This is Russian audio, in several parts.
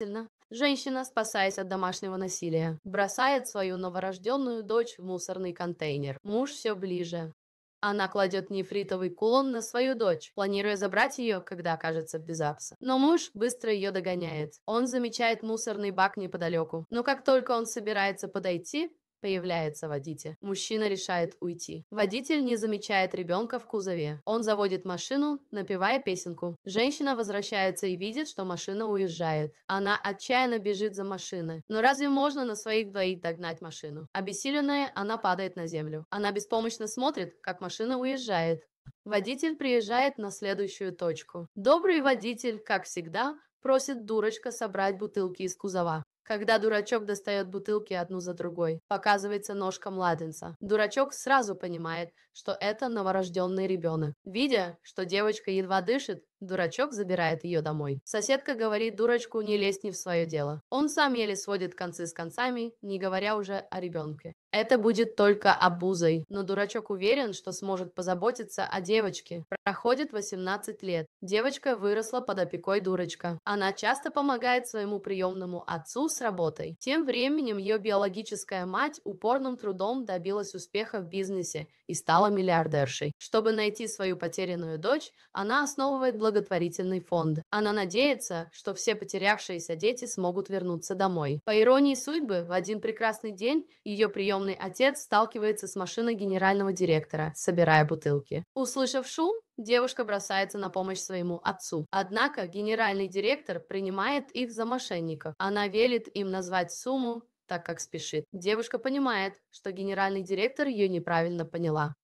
Действительно, женщина, спасаясь от домашнего насилия, бросает свою новорожденную дочь в мусорный контейнер. Муж все ближе. Она кладет нефритовый кулон на свою дочь, планируя забрать ее, когда окажется в Безапсе. Но муж быстро ее догоняет. Он замечает мусорный бак неподалеку. Но как только он собирается подойти, Появляется водитель. Мужчина решает уйти. Водитель не замечает ребенка в кузове. Он заводит машину, напевая песенку. Женщина возвращается и видит, что машина уезжает. Она отчаянно бежит за машиной. Но разве можно на своих двоих догнать машину? Обессиленная, она падает на землю. Она беспомощно смотрит, как машина уезжает. Водитель приезжает на следующую точку. Добрый водитель, как всегда, просит дурочка собрать бутылки из кузова когда дурачок достает бутылки одну за другой. Показывается ножка младенца. Дурачок сразу понимает, что это новорожденный ребенок. Видя, что девочка едва дышит, Дурачок забирает ее домой. Соседка говорит дурачку не лезть не в свое дело. Он сам еле сводит концы с концами, не говоря уже о ребенке. Это будет только обузой, но дурачок уверен, что сможет позаботиться о девочке. Проходит 18 лет. Девочка выросла под опекой дурачка. Она часто помогает своему приемному отцу с работой. Тем временем ее биологическая мать упорным трудом добилась успеха в бизнесе и стала миллиардершей. Чтобы найти свою потерянную дочь, она основывает благотворительность благотворительный фонд. Она надеется, что все потерявшиеся дети смогут вернуться домой. По иронии судьбы, в один прекрасный день ее приемный отец сталкивается с машиной генерального директора, собирая бутылки. Услышав шум, Девушка бросается на помощь своему отцу. Однако генеральный директор принимает их за мошенников. Она велит им назвать сумму, так как спешит. Девушка понимает, что генеральный директор ее неправильно поняла.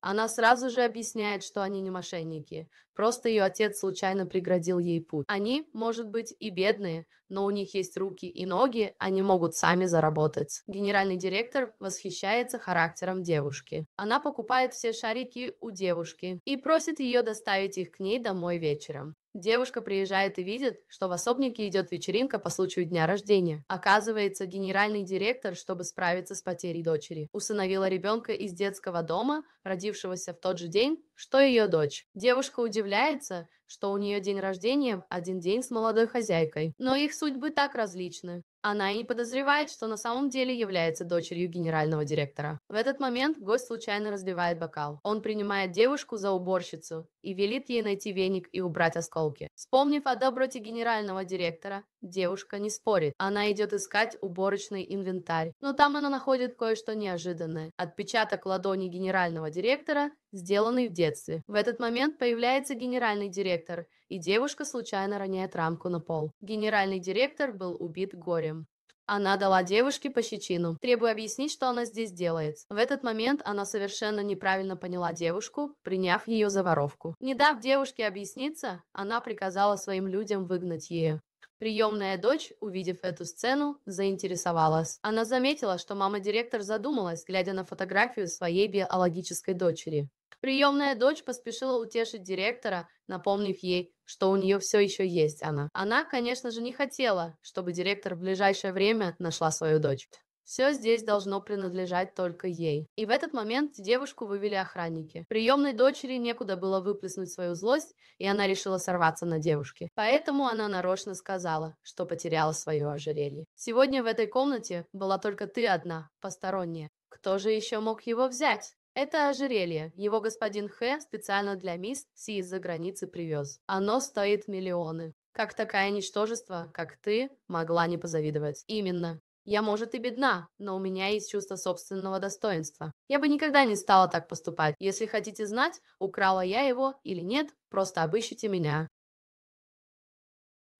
Она сразу же объясняет, что они не мошенники. Просто ее отец случайно преградил ей путь. Они, может быть, и бедные, но у них есть руки и ноги, они могут сами заработать. Генеральный директор восхищается характером девушки. Она покупает все шарики у девушки и просит ее доставить их к ней домой вечером. Девушка приезжает и видит, что в особняке идет вечеринка по случаю дня рождения. Оказывается, генеральный директор, чтобы справиться с потерей дочери, усыновила ребенка из детского дома, родившегося в тот же день, что ее дочь. Девушка удивляется, что у нее день рождения один день с молодой хозяйкой, но их судьбы так различны. Она и не подозревает, что на самом деле является дочерью генерального директора. В этот момент гость случайно разбивает бокал. Он принимает девушку за уборщицу и велит ей найти веник и убрать осколки. Вспомнив о доброте генерального директора, Девушка не спорит. Она идет искать уборочный инвентарь. Но там она находит кое-что неожиданное. Отпечаток ладони генерального директора, сделанный в детстве. В этот момент появляется генеральный директор, и девушка случайно роняет рамку на пол. Генеральный директор был убит горем. Она дала девушке пощечину, требуя объяснить, что она здесь делает. В этот момент она совершенно неправильно поняла девушку, приняв ее за воровку. Не дав девушке объясниться, она приказала своим людям выгнать ее. Приемная дочь, увидев эту сцену, заинтересовалась. Она заметила, что мама-директор задумалась, глядя на фотографию своей биологической дочери. Приемная дочь поспешила утешить директора, напомнив ей, что у нее все еще есть она. Она, конечно же, не хотела, чтобы директор в ближайшее время нашла свою дочь. Все здесь должно принадлежать только ей. И в этот момент девушку вывели охранники. Приемной дочери некуда было выплеснуть свою злость, и она решила сорваться на девушке. Поэтому она нарочно сказала, что потеряла свое ожерелье. Сегодня в этой комнате была только ты одна, посторонняя. Кто же еще мог его взять? Это ожерелье. Его господин Хэ специально для мисс Си из-за границы привез. Оно стоит миллионы. Как такая ничтожество, как ты, могла не позавидовать. Именно. Я, может, и бедна, но у меня есть чувство собственного достоинства. Я бы никогда не стала так поступать. Если хотите знать, украла я его или нет, просто обыщите меня.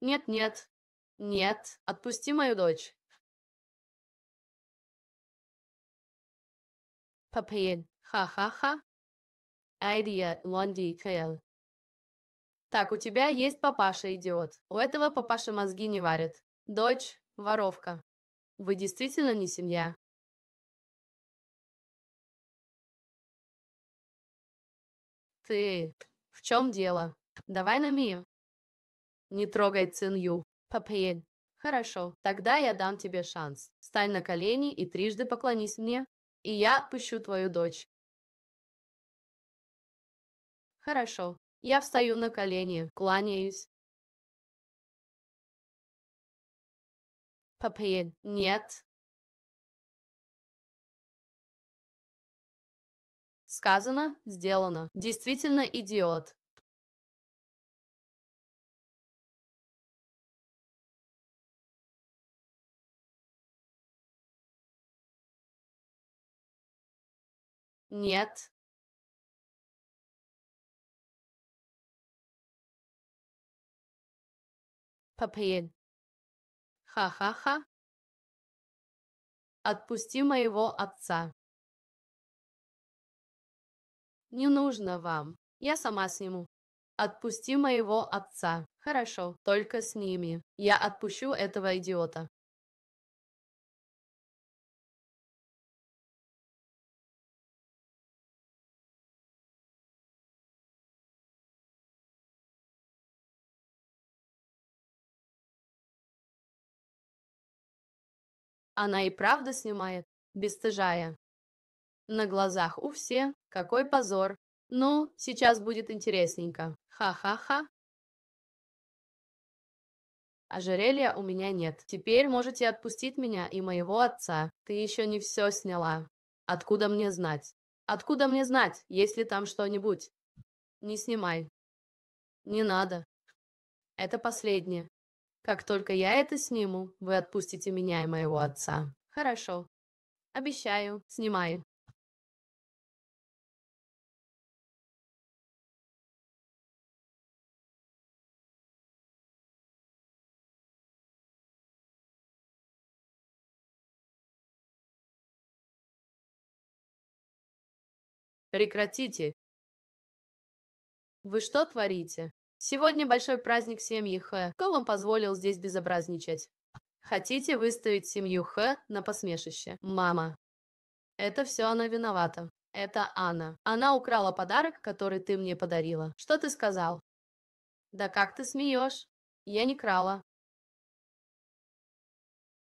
Нет, нет, нет, отпусти мою дочь. Папель, ха-ха-ха. Айдия, Лонди, Кэл. Так, у тебя есть папаша, идиот. У этого папаша мозги не варят. Дочь, воровка. Вы действительно не семья. Ты, в чем дело? Давай на мию. Не трогай Цинью. Попьень. Хорошо, тогда я дам тебе шанс. Встань на колени и трижды поклонись мне, и я пущу твою дочь. Хорошо, я встаю на колени, кланяюсь, Папиин. Нет. Сказано, сделано. Действительно идиот. Нет. Папиин. Ха-ха-ха. Отпусти моего отца. Не нужно вам. Я сама сниму. Отпусти моего отца. Хорошо, только сними. Я отпущу этого идиота. Она и правда снимает, бесстыжая. На глазах у все, какой позор. Ну, сейчас будет интересненько. Ха-ха-ха. А жерелья у меня нет. Теперь можете отпустить меня и моего отца. Ты еще не все сняла. Откуда мне знать? Откуда мне знать, есть ли там что-нибудь? Не снимай. Не надо. Это последнее. Как только я это сниму, вы отпустите меня и моего отца. Хорошо. Обещаю, снимай. Прекратите. Вы что творите? Сегодня большой праздник семьи Х. Кто вам позволил здесь безобразничать. Хотите выставить семью Х на посмешище? Мама. Это все она виновата. Это Анна. Она украла подарок, который ты мне подарила. Что ты сказал? Да как ты смеешь? Я не крала.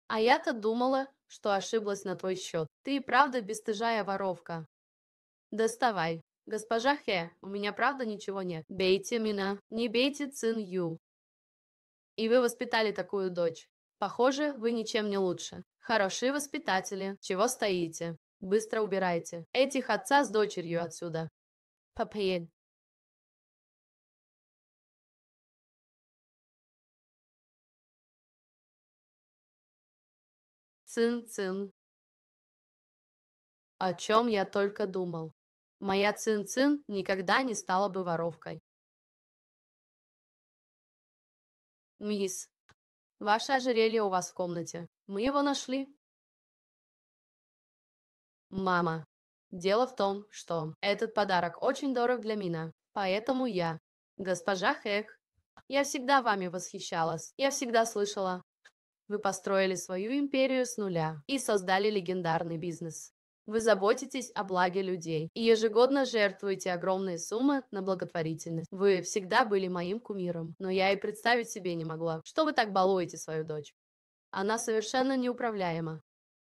А я-то думала, что ошиблась на твой счет. Ты и правда бесстыжая воровка. Доставай. «Госпожа Хе, у меня правда ничего нет. Бейте меня. Не бейте Цин Ю». И вы воспитали такую дочь. Похоже, вы ничем не лучше. Хорошие воспитатели. Чего стоите? Быстро убирайте. Этих отца с дочерью отсюда. Папаэль. Цин-цин. О чем я только думал. Моя Цин-Цин никогда не стала бы воровкой. Мисс, ваше ожерелье у вас в комнате. Мы его нашли. Мама, дело в том, что этот подарок очень дорог для Мина, поэтому я, госпожа Хэх, я всегда вами восхищалась, я всегда слышала. Вы построили свою империю с нуля и создали легендарный бизнес. Вы заботитесь о благе людей и ежегодно жертвуете огромные суммы на благотворительность. Вы всегда были моим кумиром, но я и представить себе не могла, что вы так балуете свою дочь. Она совершенно неуправляема.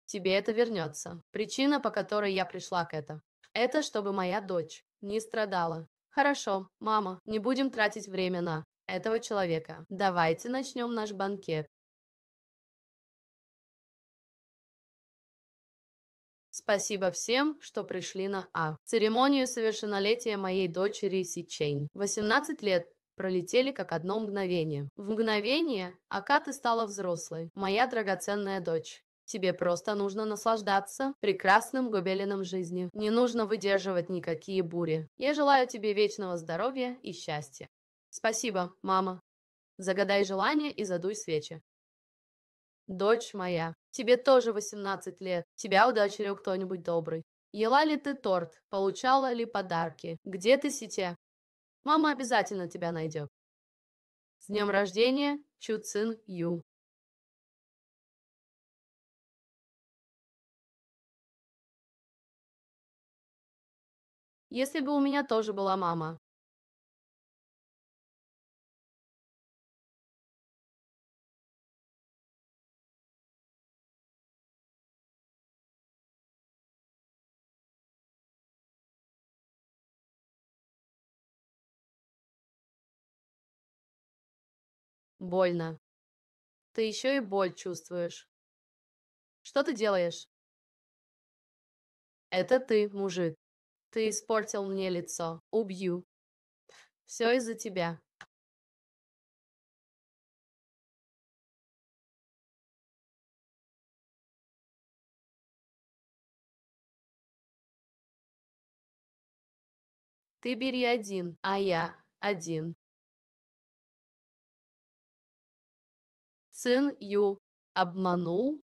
Тебе это вернется. Причина, по которой я пришла к этому, Это чтобы моя дочь не страдала. Хорошо, мама, не будем тратить время на этого человека. Давайте начнем наш банкет. Спасибо всем, что пришли на А. Церемонию совершеннолетия моей дочери Сичейн. 18 лет пролетели как одно мгновение. В мгновение Акаты стала взрослой. Моя драгоценная дочь. Тебе просто нужно наслаждаться прекрасным гобелином жизни. Не нужно выдерживать никакие бури. Я желаю тебе вечного здоровья и счастья. Спасибо, мама. Загадай желание и задуй свечи. Дочь моя, тебе тоже 18 лет. Тебя удочерил кто-нибудь добрый. Ела ли ты торт? Получала ли подарки? Где ты сетя? Мама обязательно тебя найдет. С днем рождения, Чу Цин Ю. Если бы у меня тоже была мама, Больно. Ты еще и боль чувствуешь. Что ты делаешь? Это ты, мужик. Ты испортил мне лицо. Убью. Все из-за тебя. Ты бери один, а я один. Сын Ю обманул?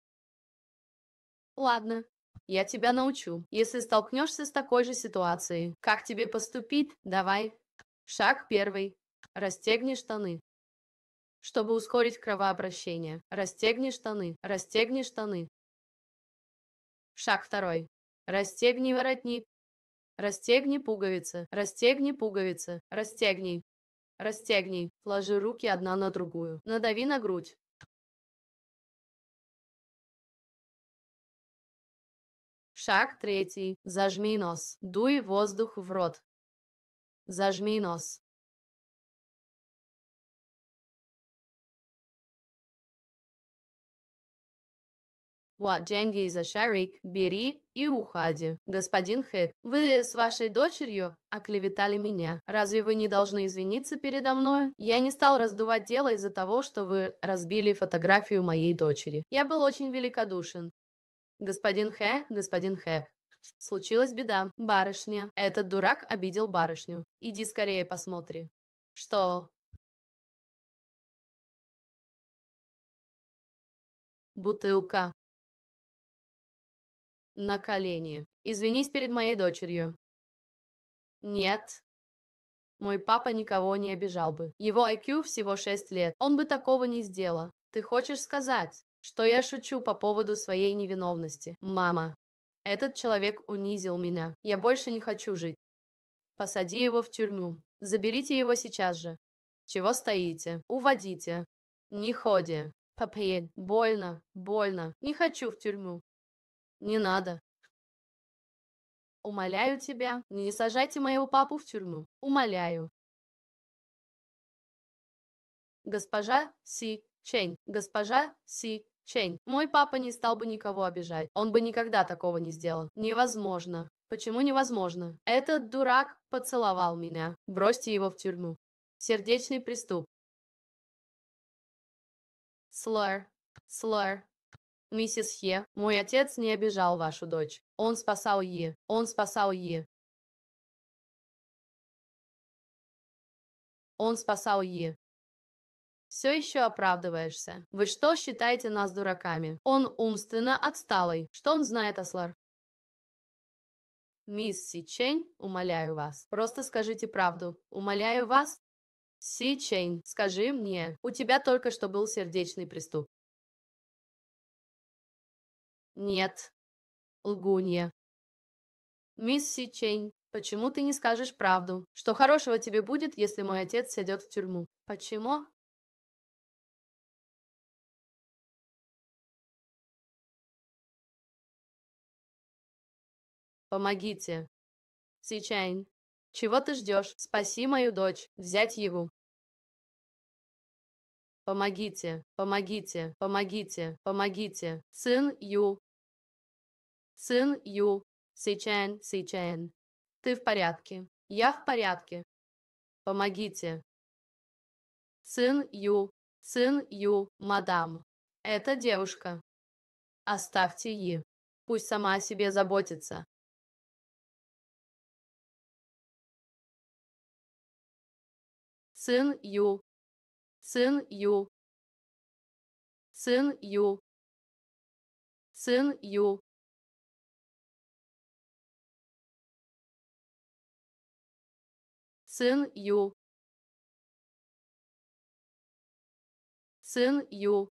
Ладно, я тебя научу, если столкнешься с такой же ситуацией. Как тебе поступить? Давай. Шаг первый. Расстегни штаны. Чтобы ускорить кровообращение, расстегни штаны, расстегни штаны. Шаг второй. Расстегни воротник. Расстегни пуговицы, расстегни пуговицы, расстегни. Расстегни, положи руки одна на другую, надави на грудь. Шаг третий. Зажми нос. Дуй воздух в рот. Зажми нос. Вот деньги за шарик, бери и уходи. Господин Хэк, вы с вашей дочерью оклеветали меня. Разве вы не должны извиниться передо мной? Я не стал раздувать дело из-за того, что вы разбили фотографию моей дочери. Я был очень великодушен. Господин Хэ, господин Хэ. Случилась беда, барышня. Этот дурак обидел барышню. Иди скорее посмотри. Что? Бутылка. На колени. Извинись перед моей дочерью. Нет. Мой папа никого не обижал бы. Его IQ всего 6 лет. Он бы такого не сделал. Ты хочешь сказать? что я шучу по поводу своей невиновности. Мама, этот человек унизил меня. Я больше не хочу жить. Посади его в тюрьму. Заберите его сейчас же. Чего стоите? Уводите. Не ходи. Папель. Больно, больно. Не хочу в тюрьму. Не надо. Умоляю тебя, не сажайте моего папу в тюрьму. Умоляю. Госпожа Си Чэнь. Госпожа Си Чейн, мой папа не стал бы никого обижать. Он бы никогда такого не сделал. Невозможно. Почему невозможно? Этот дурак поцеловал меня. Бросьте его в тюрьму. Сердечный приступ. Слэр. Слэр. Миссис Хе, мой отец не обижал вашу дочь. Он спасал Е. Он спасал Е. Он спасал Е все еще оправдываешься. Вы что считаете нас дураками? Он умственно отсталый. Что он знает о Слар? Мисс Си Сичень, умоляю вас, просто скажите правду. Умоляю вас, Си Сичень, скажи мне, у тебя только что был сердечный приступ. Нет, лгунья. Мисс Си Сичень, Почему ты не скажешь правду? Что хорошего тебе будет, если мой отец сядет в тюрьму? Почему? помогите. Сичайн. Чего ты ждешь? Спаси мою дочь. Взять его. Помогите, помогите, помогите, помогите. Сын Ю. Сын Ю. Сичайн, Сичайн. Ты в порядке. Я в порядке. Помогите. Сын Ю. Сын Ю, мадам. Это девушка. Оставьте Е. Пусть сама о себе заботится. 孙悠，孙悠，孙悠，孙悠，孙悠，孙悠，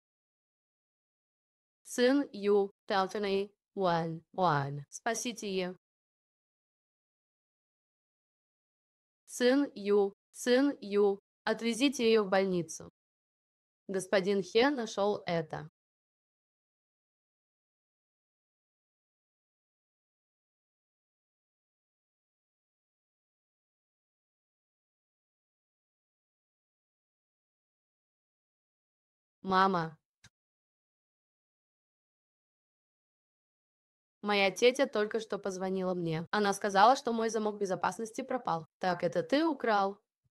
孙悠，讨厌，关关，抱歉，姐。孙悠。Сын Ю, отвезите ее в больницу. Господин Хе нашел это. Мама. Моя тетя только что позвонила мне. Она сказала, что мой замок безопасности пропал. Так это ты украл?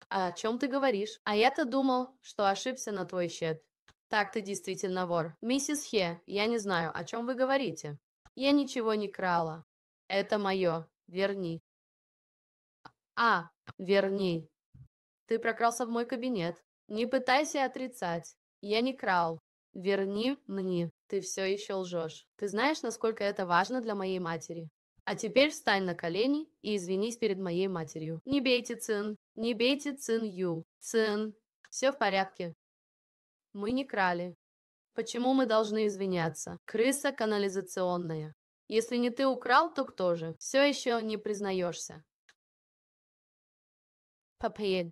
А о чем ты говоришь? А я-то думал, что ошибся на твой счет. Так ты действительно вор. Миссис Хе, я не знаю, о чем вы говорите. Я ничего не крала. Это мое. Верни. А, верни. Ты прокрался в мой кабинет. Не пытайся отрицать. Я не крал. Верни мне. Ты все еще лжешь. Ты знаешь, насколько это важно для моей матери. А теперь встань на колени и извинись перед моей матерью. Не бейте, сын. Не бейте Цин Ю. Цин, все в порядке. Мы не крали. Почему мы должны извиняться? Крыса канализационная. Если не ты украл, то кто же? Все еще не признаешься. Папель.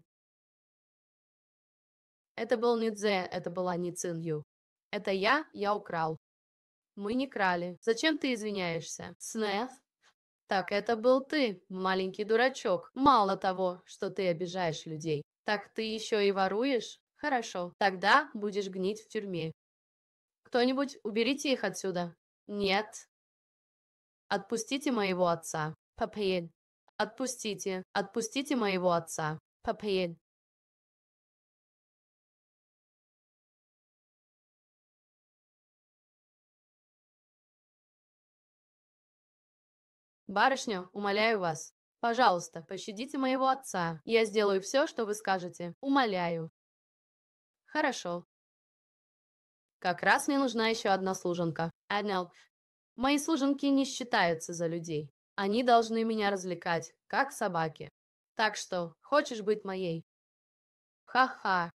Это был не Дзе, это была не Цин Ю. Это я, я украл. Мы не крали. Зачем ты извиняешься? Снеф, так это был ты, маленький дурачок. Мало того, что ты обижаешь людей, так ты еще и воруешь? Хорошо, тогда будешь гнить в тюрьме. Кто-нибудь, уберите их отсюда. Нет. Отпустите моего отца. Папель. Отпустите, отпустите моего отца. Папель. Барышня, умоляю вас. Пожалуйста, пощадите моего отца. Я сделаю все, что вы скажете. Умоляю. Хорошо. Как раз мне нужна еще одна служанка. Анел, мои служанки не считаются за людей. Они должны меня развлекать, как собаки. Так что, хочешь быть моей? Ха-ха.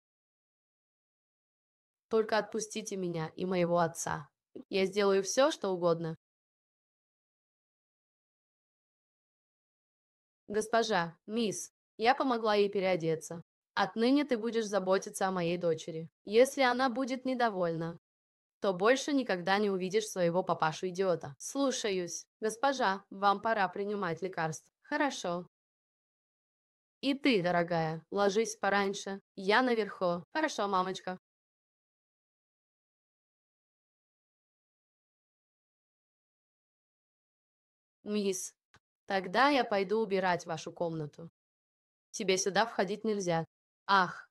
Только отпустите меня и моего отца. Я сделаю все, что угодно. «Госпожа, мисс, я помогла ей переодеться. Отныне ты будешь заботиться о моей дочери. Если она будет недовольна, то больше никогда не увидишь своего папашу-идиота. Слушаюсь. Госпожа, вам пора принимать лекарства. Хорошо. И ты, дорогая, ложись пораньше. Я наверху. Хорошо, мамочка. Мисс, Тогда я пойду убирать вашу комнату. Тебе сюда входить нельзя. Ах.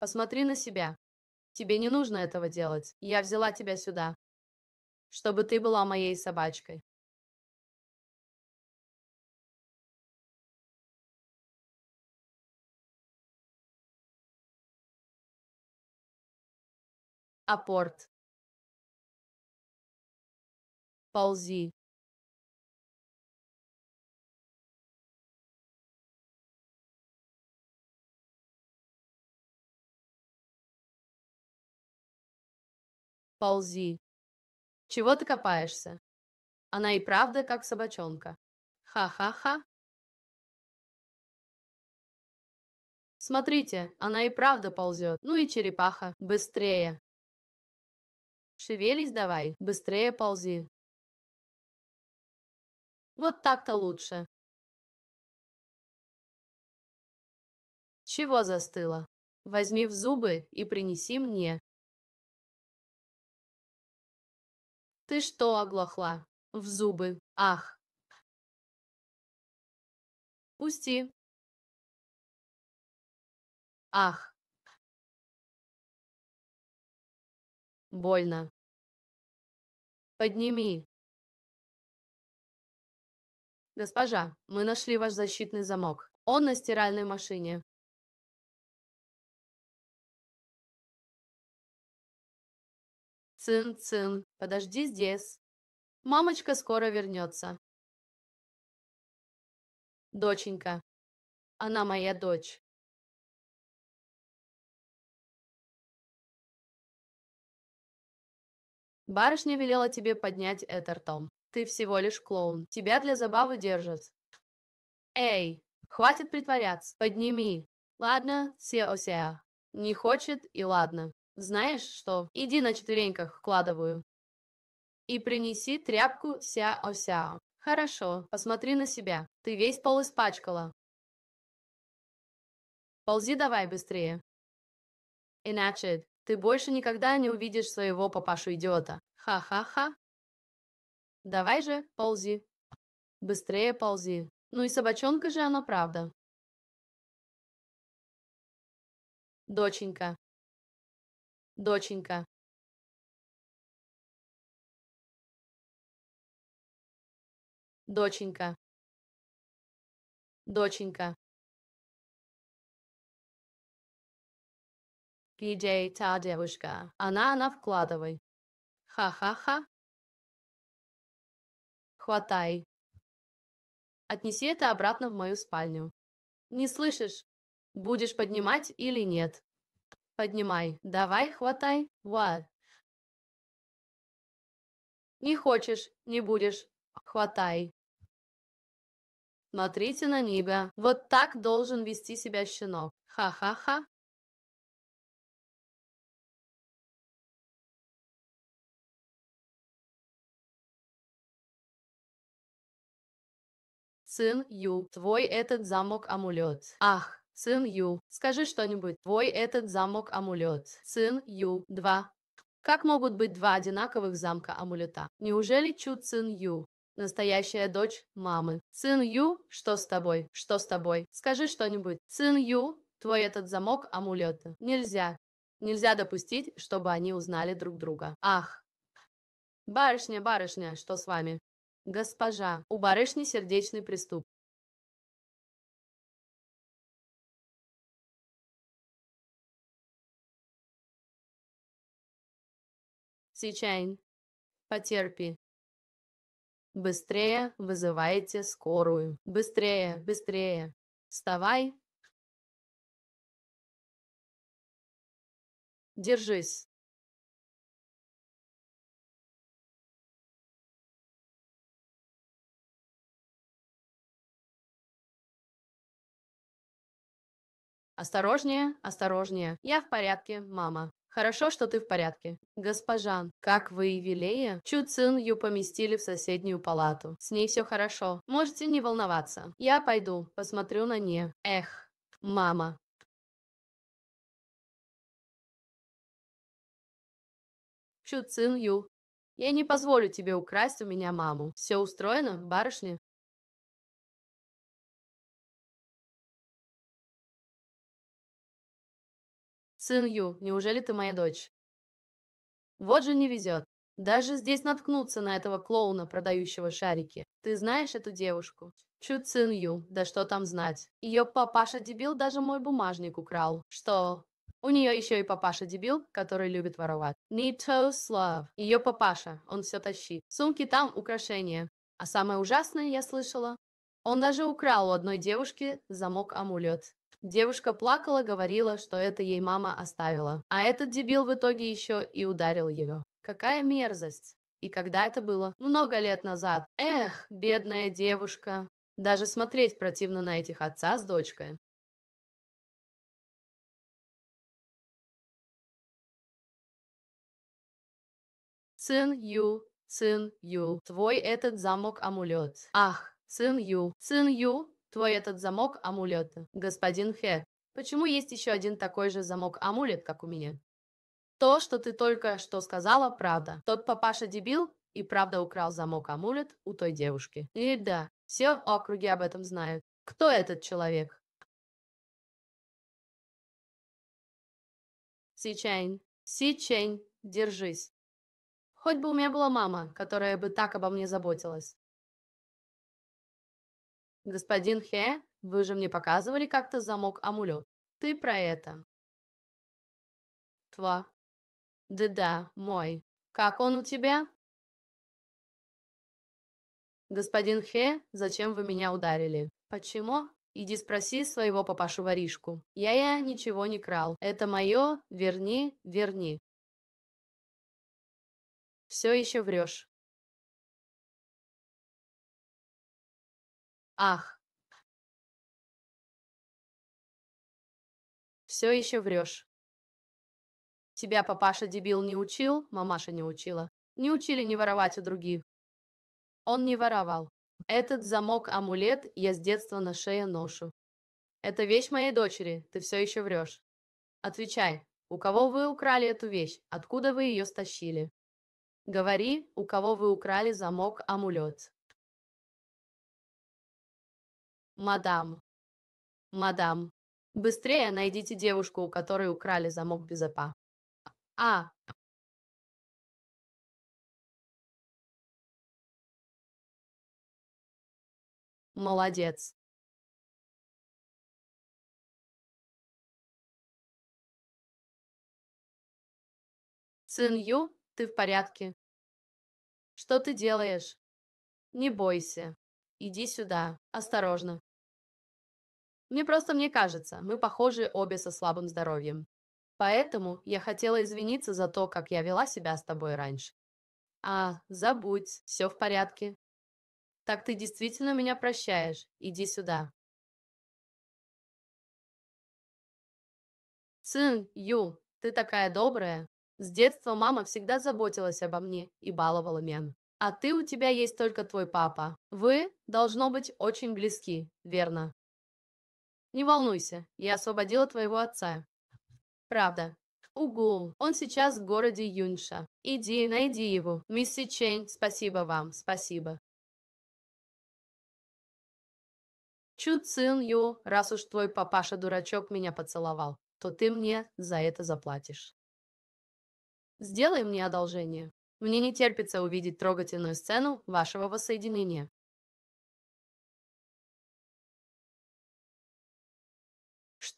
Посмотри на себя. Тебе не нужно этого делать. Я взяла тебя сюда, чтобы ты была моей собачкой. Апорт ползи ползи. Чего ты копаешься? Она и правда как собачонка. Ха-ха-ха. Смотрите, она и правда ползет. Ну и черепаха. Быстрее. Шевелись давай, быстрее ползи. Вот так-то лучше. Чего застыла? Возьми в зубы и принеси мне. Ты что оглохла? В зубы. Ах. Пусти. Ах. Больно. Подними. Госпожа, мы нашли ваш защитный замок. Он на стиральной машине. Цин-цин, подожди здесь. Мамочка скоро вернется. Доченька. Она моя дочь. Барышня велела тебе поднять это ртом. Ты всего лишь клоун. Тебя для забавы держат. Эй, хватит притворяться. Подними. Ладно, сео Не хочет и ладно. Знаешь что? Иди на четвереньках, вкладываю. И принеси тряпку Сяо-Сяо. Хорошо, посмотри на себя. Ты весь пол испачкала. Ползи давай быстрее. Иначе ты больше никогда не увидишь своего папашу-идиота. Ха-ха-ха. Давай же, ползи. Быстрее ползи. Ну и собачонка же она, правда. Доченька. Доченька. Доченька. Доченька. Пиджей, та девушка. Она, она, вкладывай. Ха-ха-ха хватай. Отнеси это обратно в мою спальню. Не слышишь? Будешь поднимать или нет? Поднимай. Давай, хватай. What? Не хочешь, не будешь. Хватай. Смотрите на небо. Вот так должен вести себя щенок. Ха-ха-ха. Сын Ю, твой этот замок амулет. Ах, Сын Ю, скажи что-нибудь. Твой этот замок амулет. Сын Ю, два. Как могут быть два одинаковых замка амулета? Неужели Чу Цин Ю? Настоящая дочь мамы. Сын Ю, что с тобой? Что с тобой? Скажи что-нибудь. Сын Ю, твой этот замок амулета. Нельзя. Нельзя допустить, чтобы они узнали друг друга. Ах. Барышня, барышня, что с вами? Госпожа, у барышни сердечный приступ. Сичайн, потерпи. Быстрее вызывайте скорую. Быстрее, быстрее. Вставай. Держись. «Осторожнее, осторожнее. Я в порядке, мама». Хорошо, что ты в порядке. Госпожа, как вы и велее, Чу Цин Ю поместили в соседнюю палату. С ней все хорошо. Можете не волноваться. Я пойду, посмотрю на нее. Эх, мама. Чу Цин Ю. Я не позволю тебе украсть у меня маму. Все устроено, барышня? Сын Ю, неужели ты моя дочь? Вот же не везет. Даже здесь наткнуться на этого клоуна, продающего шарики. Ты знаешь эту девушку? Чу Цин Ю, да что там знать. Ее папаша-дебил даже мой бумажник украл. Что? У нее еще и папаша-дебил, который любит воровать. Need to Слав. Ее папаша, он все тащит. Сумки там украшения. А самое ужасное я слышала. Он даже украл у одной девушки замок-амулет. Девушка плакала, говорила, что это ей мама оставила. А этот дебил в итоге еще и ударил ее. Какая мерзость. И когда это было? Много лет назад. Эх, бедная девушка. Даже смотреть противно на этих отца с дочкой. Цин Ю, Цин Ю, твой этот замок амулет. Ах, Цин Ю, Цин Ю, Твой этот замок амулета, господин Хе. Почему есть еще один такой же замок-амулет, как у меня? То, что ты только что сказала, правда. Тот папаша-дебил и правда украл замок-амулет у той девушки. И да, все в округе об этом знают. Кто этот человек? Сичень, Сичень, держись. Хоть бы у меня была мама, которая бы так обо мне заботилась. Господин Хе, вы же мне показывали как-то замок-амулет. Ты про это. Тва. Да-да, мой. Как он у тебя? Господин Хе, зачем вы меня ударили? Почему? Иди спроси своего папашу-воришку. Я-я ничего не крал. Это мое, верни, верни. Все еще врешь. Ах. Все еще врешь. Тебя папаша-дебил не учил, мамаша не учила. Не учили не воровать у других. Он не воровал. Этот замок-амулет я с детства на шее ношу. Это вещь моей дочери, ты все еще врешь. Отвечай, у кого вы украли эту вещь, откуда вы ее стащили? Говори, у кого вы украли замок-амулет. Мадам. Мадам. Быстрее найдите девушку, у которой украли замок без А. Молодец. Сын Ю, ты в порядке? Что ты делаешь? Не бойся. Иди сюда, осторожно. Мне просто мне кажется, мы похожи обе со слабым здоровьем. Поэтому я хотела извиниться за то, как я вела себя с тобой раньше. А, забудь, все в порядке. Так ты действительно меня прощаешь. Иди сюда. Сын, Ю, ты такая добрая. С детства мама всегда заботилась обо мне и баловала меня. А ты у тебя есть только твой папа. Вы, должно быть, очень близки, верно? Не волнуйся, я освободила твоего отца. Правда. Угу. он сейчас в городе Юнша. Иди, найди его. Мисси Чейн, спасибо вам, спасибо. Чу Цин Ю, раз уж твой папаша-дурачок меня поцеловал, то ты мне за это заплатишь. Сделай мне одолжение. Мне не терпится увидеть трогательную сцену вашего воссоединения.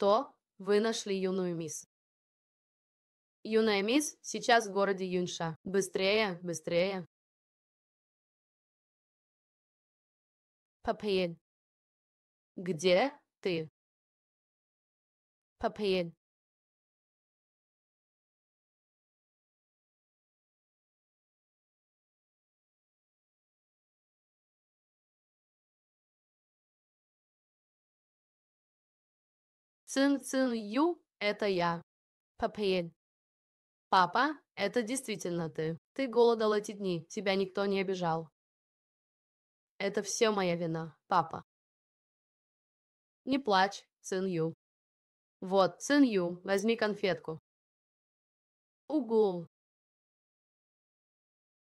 что вы нашли юную мисс. Юная мисс сейчас в городе Юнша. Быстрее, быстрее. Папель. Где ты? Папель. Цин Цин Ю – это я. Папьен. Папа, это действительно ты. Ты голодал эти дни, тебя никто не обижал. Это все моя вина, папа. Не плачь, Цин Ю. Вот, Цин Ю, возьми конфетку. Угу.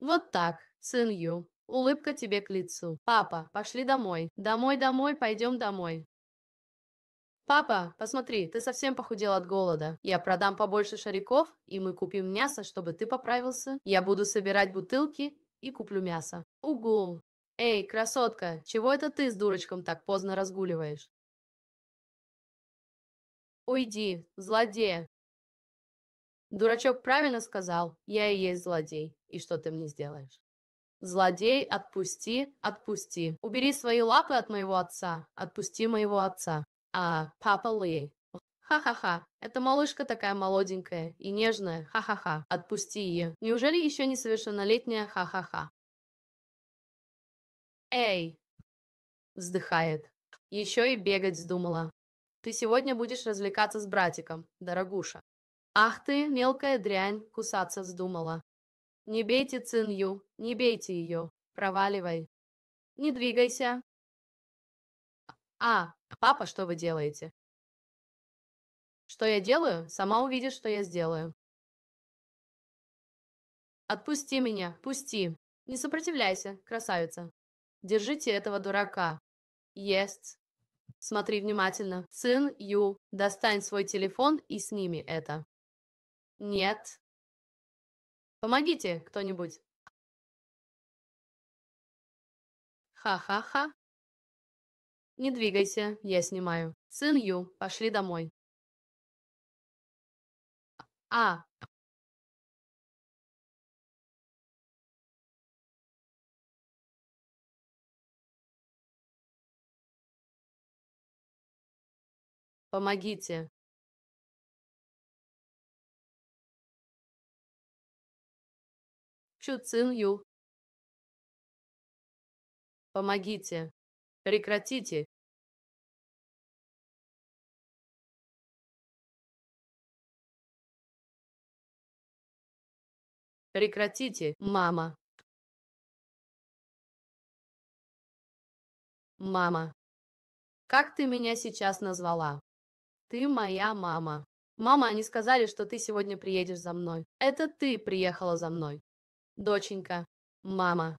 Вот так, Цин Ю. Улыбка тебе к лицу. Папа, пошли домой. Домой, домой, пойдем домой. «Папа, посмотри, ты совсем похудел от голода. Я продам побольше шариков, и мы купим мясо, чтобы ты поправился. Я буду собирать бутылки и куплю мясо». Угу. Эй, красотка, чего это ты с дурочком так поздно разгуливаешь?» «Уйди, злодея!» Дурачок правильно сказал, я и есть злодей, и что ты мне сделаешь? Злодей, отпусти, отпусти. Убери свои лапы от моего отца, отпусти моего отца. А, папа Ли. Ха-ха-ха. эта малышка такая молоденькая и нежная. Ха-ха-ха. Отпусти ее. Неужели еще несовершеннолетняя? Ха-ха-ха. Эй. Вздыхает. Еще и бегать вздумала. Ты сегодня будешь развлекаться с братиком, дорогуша. Ах ты, мелкая дрянь, кусаться вздумала. Не бейте Цинью, не бейте ее, проваливай. Не двигайся, а, папа, что вы делаете? Что я делаю? Сама увидишь, что я сделаю. Отпусти меня, пусти. Не сопротивляйся, красавица. Держите этого дурака. Есть. Смотри внимательно. Сын Ю, достань свой телефон и сними это. Нет. Помогите кто-нибудь. Ха-ха-ха. Не двигайся, я снимаю. Сын Ю, пошли домой. А. Помогите. Чу Цин Ю. Помогите прекратите Прекратите, мама. Мама. Как ты меня сейчас назвала? Ты моя мама. Мама, они сказали, что ты сегодня приедешь за мной. Это ты приехала за мной. Доченька. Мама.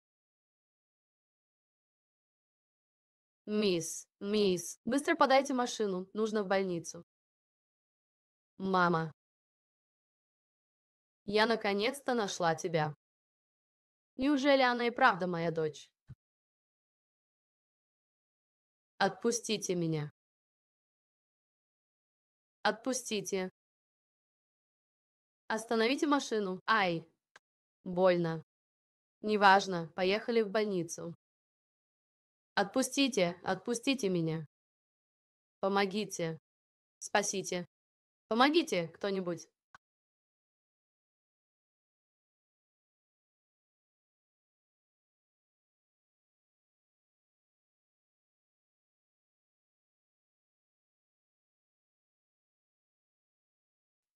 Мисс, мисс, быстро подайте машину, нужно в больницу. Мама. Я наконец-то нашла тебя. Неужели она и правда моя дочь? Отпустите меня. Отпустите. Остановите машину. Ай. Больно. Неважно, поехали в больницу. Отпустите, отпустите меня. Помогите. Спасите. Помогите кто-нибудь.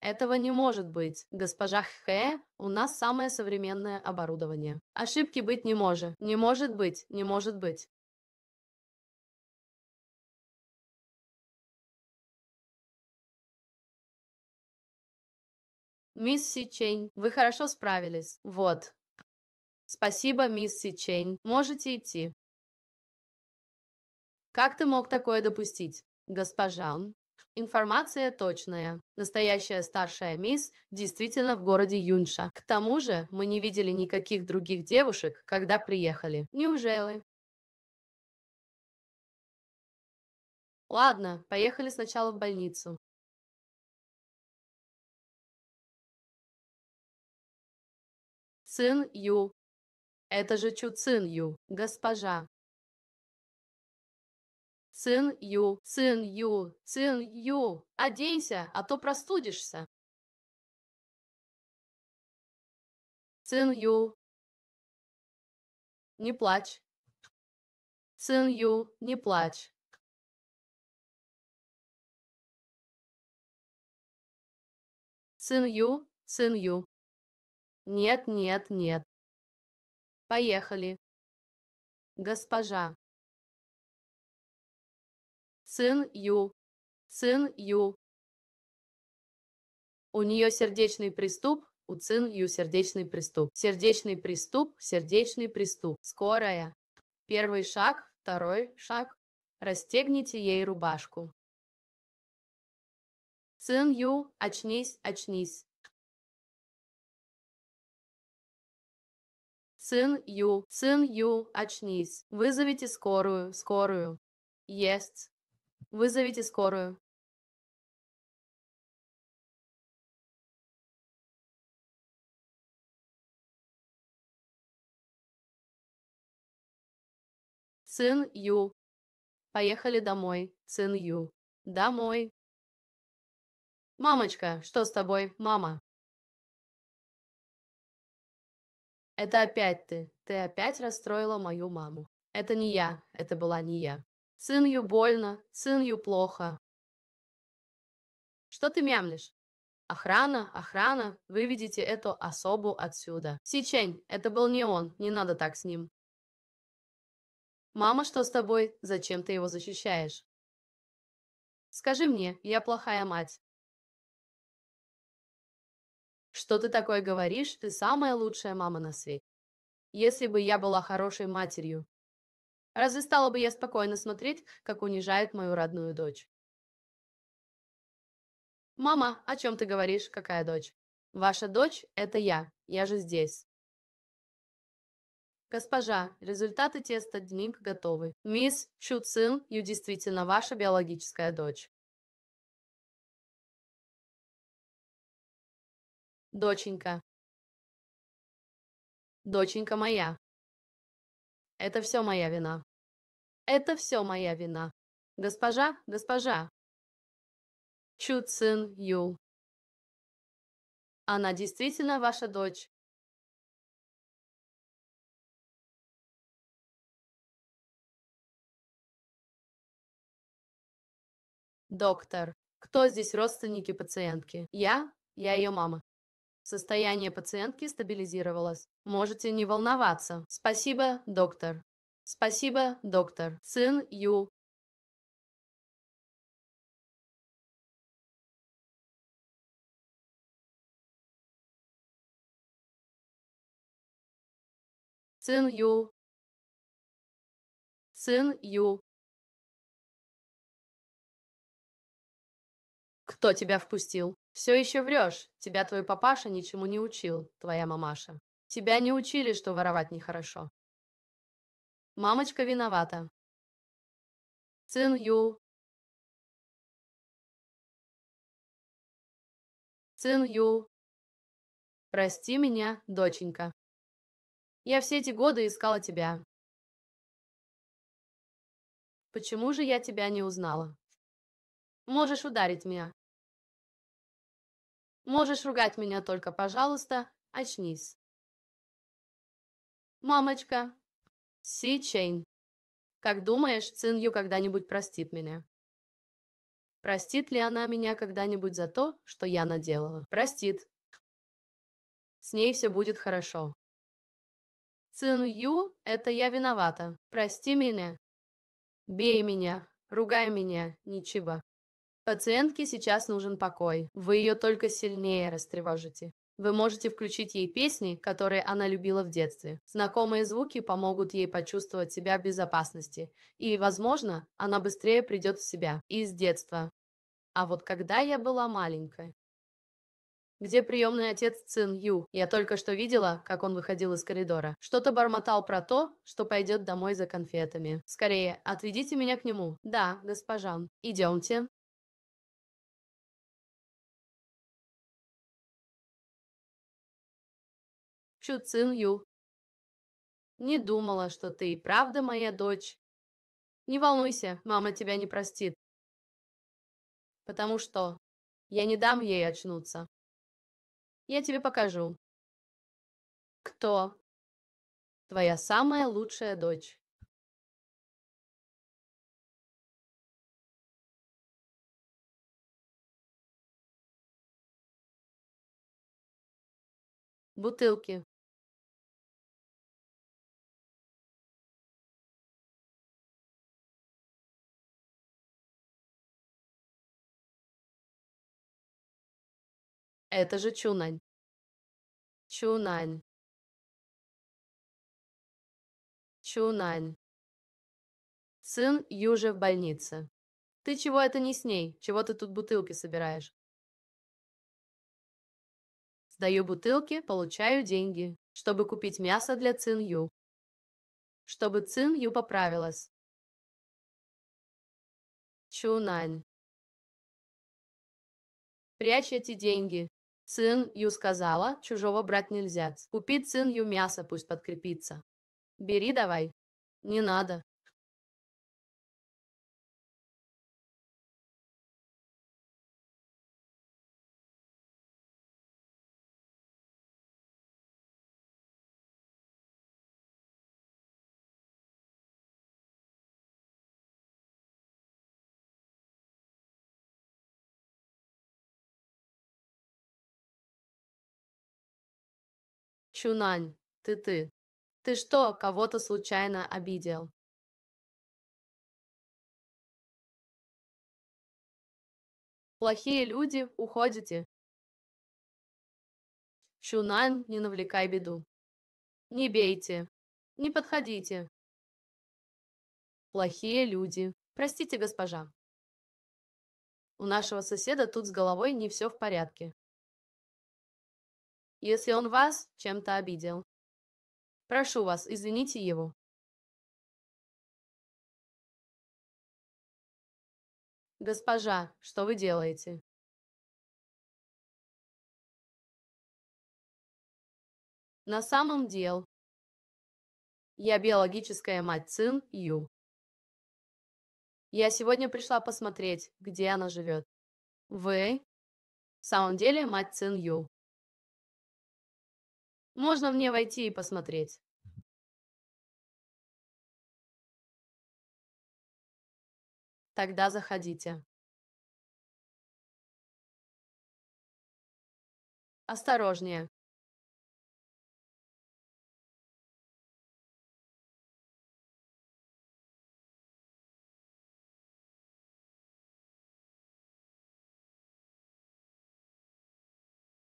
Этого не может быть. Госпожа Хэ, у нас самое современное оборудование. Ошибки быть не может. Не может быть, не может быть. Мисс Сичень, вы хорошо справились. Вот. Спасибо, мисс Сичень. Можете идти. Как ты мог такое допустить, госпожа? Информация точная. Настоящая старшая мисс действительно в городе Юнша. К тому же мы не видели никаких других девушек, когда приехали. Неужели? Ладно, поехали сначала в больницу. Цин Ю. Это же Чу Цин Ю, госпожа. Цин Ю, Цин Ю, Цин Ю, оденься, а то простудишься. Цин Ю, не плачь. Цин Ю, не плачь. Цин Ю, Цин Ю. Нет, нет, нет. Поехали. Госпожа. Сын Ю. Сын Ю. У нее сердечный приступ, у Цин Ю сердечный приступ. Сердечный приступ, сердечный приступ. Скорая. Первый шаг, второй шаг. Расстегните ей рубашку. Цин Ю, очнись, очнись. Сын Ю, сын Ю, очнись. Вызовите скорую, скорую. Есть. Вызовите скорую. Сын Ю. Поехали домой, сын Ю. Домой. Мамочка, что с тобой, мама? Это опять ты. Ты опять расстроила мою маму. Это не я. Это была не я. Сынью больно, сынью плохо. Что ты мямлишь? Охрана, охрана, выведите эту особу отсюда. Сичень, это был не он, не надо так с ним. Мама, что с тобой? Зачем ты его защищаешь? Скажи мне, я плохая мать. Что ты такое говоришь? Ты самая лучшая мама на свете. Если бы я была хорошей матерью. Разве стала бы я спокойно смотреть, как унижают мою родную дочь? Мама, о чем ты говоришь? Какая дочь? Ваша дочь – это я. Я же здесь. Госпожа, результаты теста Дминг готовы. Мисс Чуцин, Ю действительно ваша биологическая дочь. доченька доченька моя это все моя вина это все моя вина госпожа госпожа чу цин юл она действительно ваша дочь доктор кто здесь родственники пациентки я я ее мама Состояние пациентки стабилизировалось. Можете не волноваться. Спасибо, доктор. Спасибо, доктор. Сын Ю. Сын Ю. Сын Ю. Кто тебя впустил? Все еще врешь. Тебя твой папаша ничему не учил, твоя мамаша. Тебя не учили, что воровать нехорошо. Мамочка виновата. Цин Ю. Цин Ю. Прости меня, доченька. Я все эти годы искала тебя. Почему же я тебя не узнала? Можешь ударить меня, Можешь ругать меня только, пожалуйста, очнись. Мамочка, Си Чейн. Как думаешь, Цин Ю когда-нибудь простит меня? Простит ли она меня когда-нибудь за то, что я наделала? Простит. С ней все будет хорошо. Цин Ю, это я виновата. Прости меня. Бей меня, ругай меня, ничего. Пациентке сейчас нужен покой. Вы ее только сильнее растревожите. Вы можете включить ей песни, которые она любила в детстве. Знакомые звуки помогут ей почувствовать себя в безопасности, и, возможно, она быстрее придет в себя из детства. А вот когда я была маленькой. где приемный отец Цин Ю. Я только что видела, как он выходил из коридора. Что-то бормотал про то, что пойдет домой за конфетами. Скорее, отведите меня к нему. Да, госпожан. Идемте. Чу Цин Ю. Не думала, что ты и правда моя дочь. Не волнуйся, мама тебя не простит. Потому что я не дам ей очнуться. Я тебе покажу. Кто? Твоя самая лучшая дочь. Бутылки. Это же Чунань. Чунань. Чунань. Сын Южи в больнице. Ты чего это не с ней? Чего ты тут бутылки собираешь? Сдаю бутылки, получаю деньги, чтобы купить мясо для Цин Ю. Чтобы Цин Ю поправилась. Чунань. Прячь эти деньги, Сын Ю сказала, чужого брать нельзя. Купить сын Ю мясо, пусть подкрепится. Бери давай. Не надо. Чунань, ты ты. Ты что, кого-то случайно обидел? Плохие люди, уходите. Чунань, не навлекай беду. Не бейте. Не подходите. Плохие люди. Простите, госпожа. У нашего соседа тут с головой не все в порядке если он вас чем-то обидел. Прошу вас, извините его. Госпожа, что вы делаете? На самом деле, я биологическая мать Цин Ю. Я сегодня пришла посмотреть, где она живет. Вы? В самом деле мать Цин Ю. Можно мне войти и посмотреть? Тогда заходите. Осторожнее.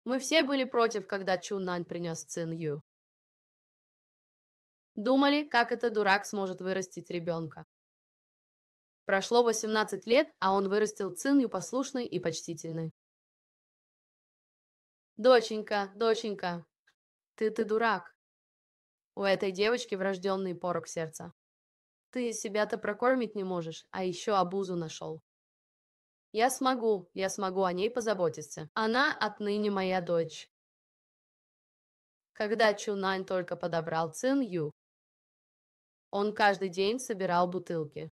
Мы все были против, когда Чуннань принес Цинью. Думали, как этот дурак сможет вырастить ребенка. Прошло 18 лет, а он вырастил Цинью послушной и почтительной. «Доченька, доченька, ты-ты дурак!» У этой девочки врожденный порог сердца. «Ты себя-то прокормить не можешь, а еще обузу нашел». Я смогу, я смогу о ней позаботиться. Она отныне моя дочь. Когда Чунань только подобрал Цин Ю, он каждый день собирал бутылки.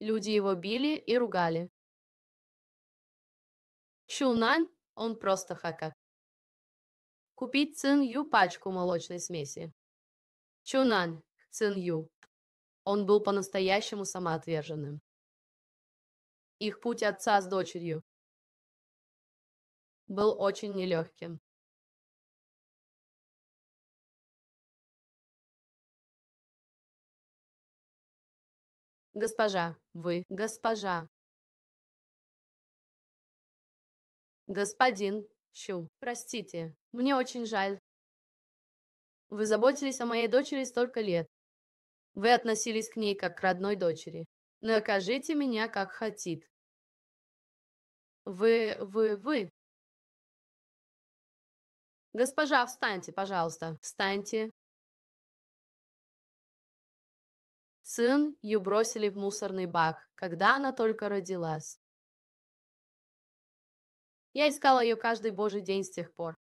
Люди его били и ругали. Чунань, он просто хакак. Купить Цин Ю пачку молочной смеси. Чунань, Цин Ю. Он был по-настоящему самоотверженным. Их путь отца с дочерью был очень нелегким. Госпожа, вы, госпожа. Господин, щу, простите, мне очень жаль. Вы заботились о моей дочери столько лет. Вы относились к ней как к родной дочери. Накажите меня, как хотите. Вы, вы, вы. Госпожа, встаньте, пожалуйста. Встаньте. Сын ее бросили в мусорный бак, когда она только родилась. Я искала ее каждый божий день с тех пор.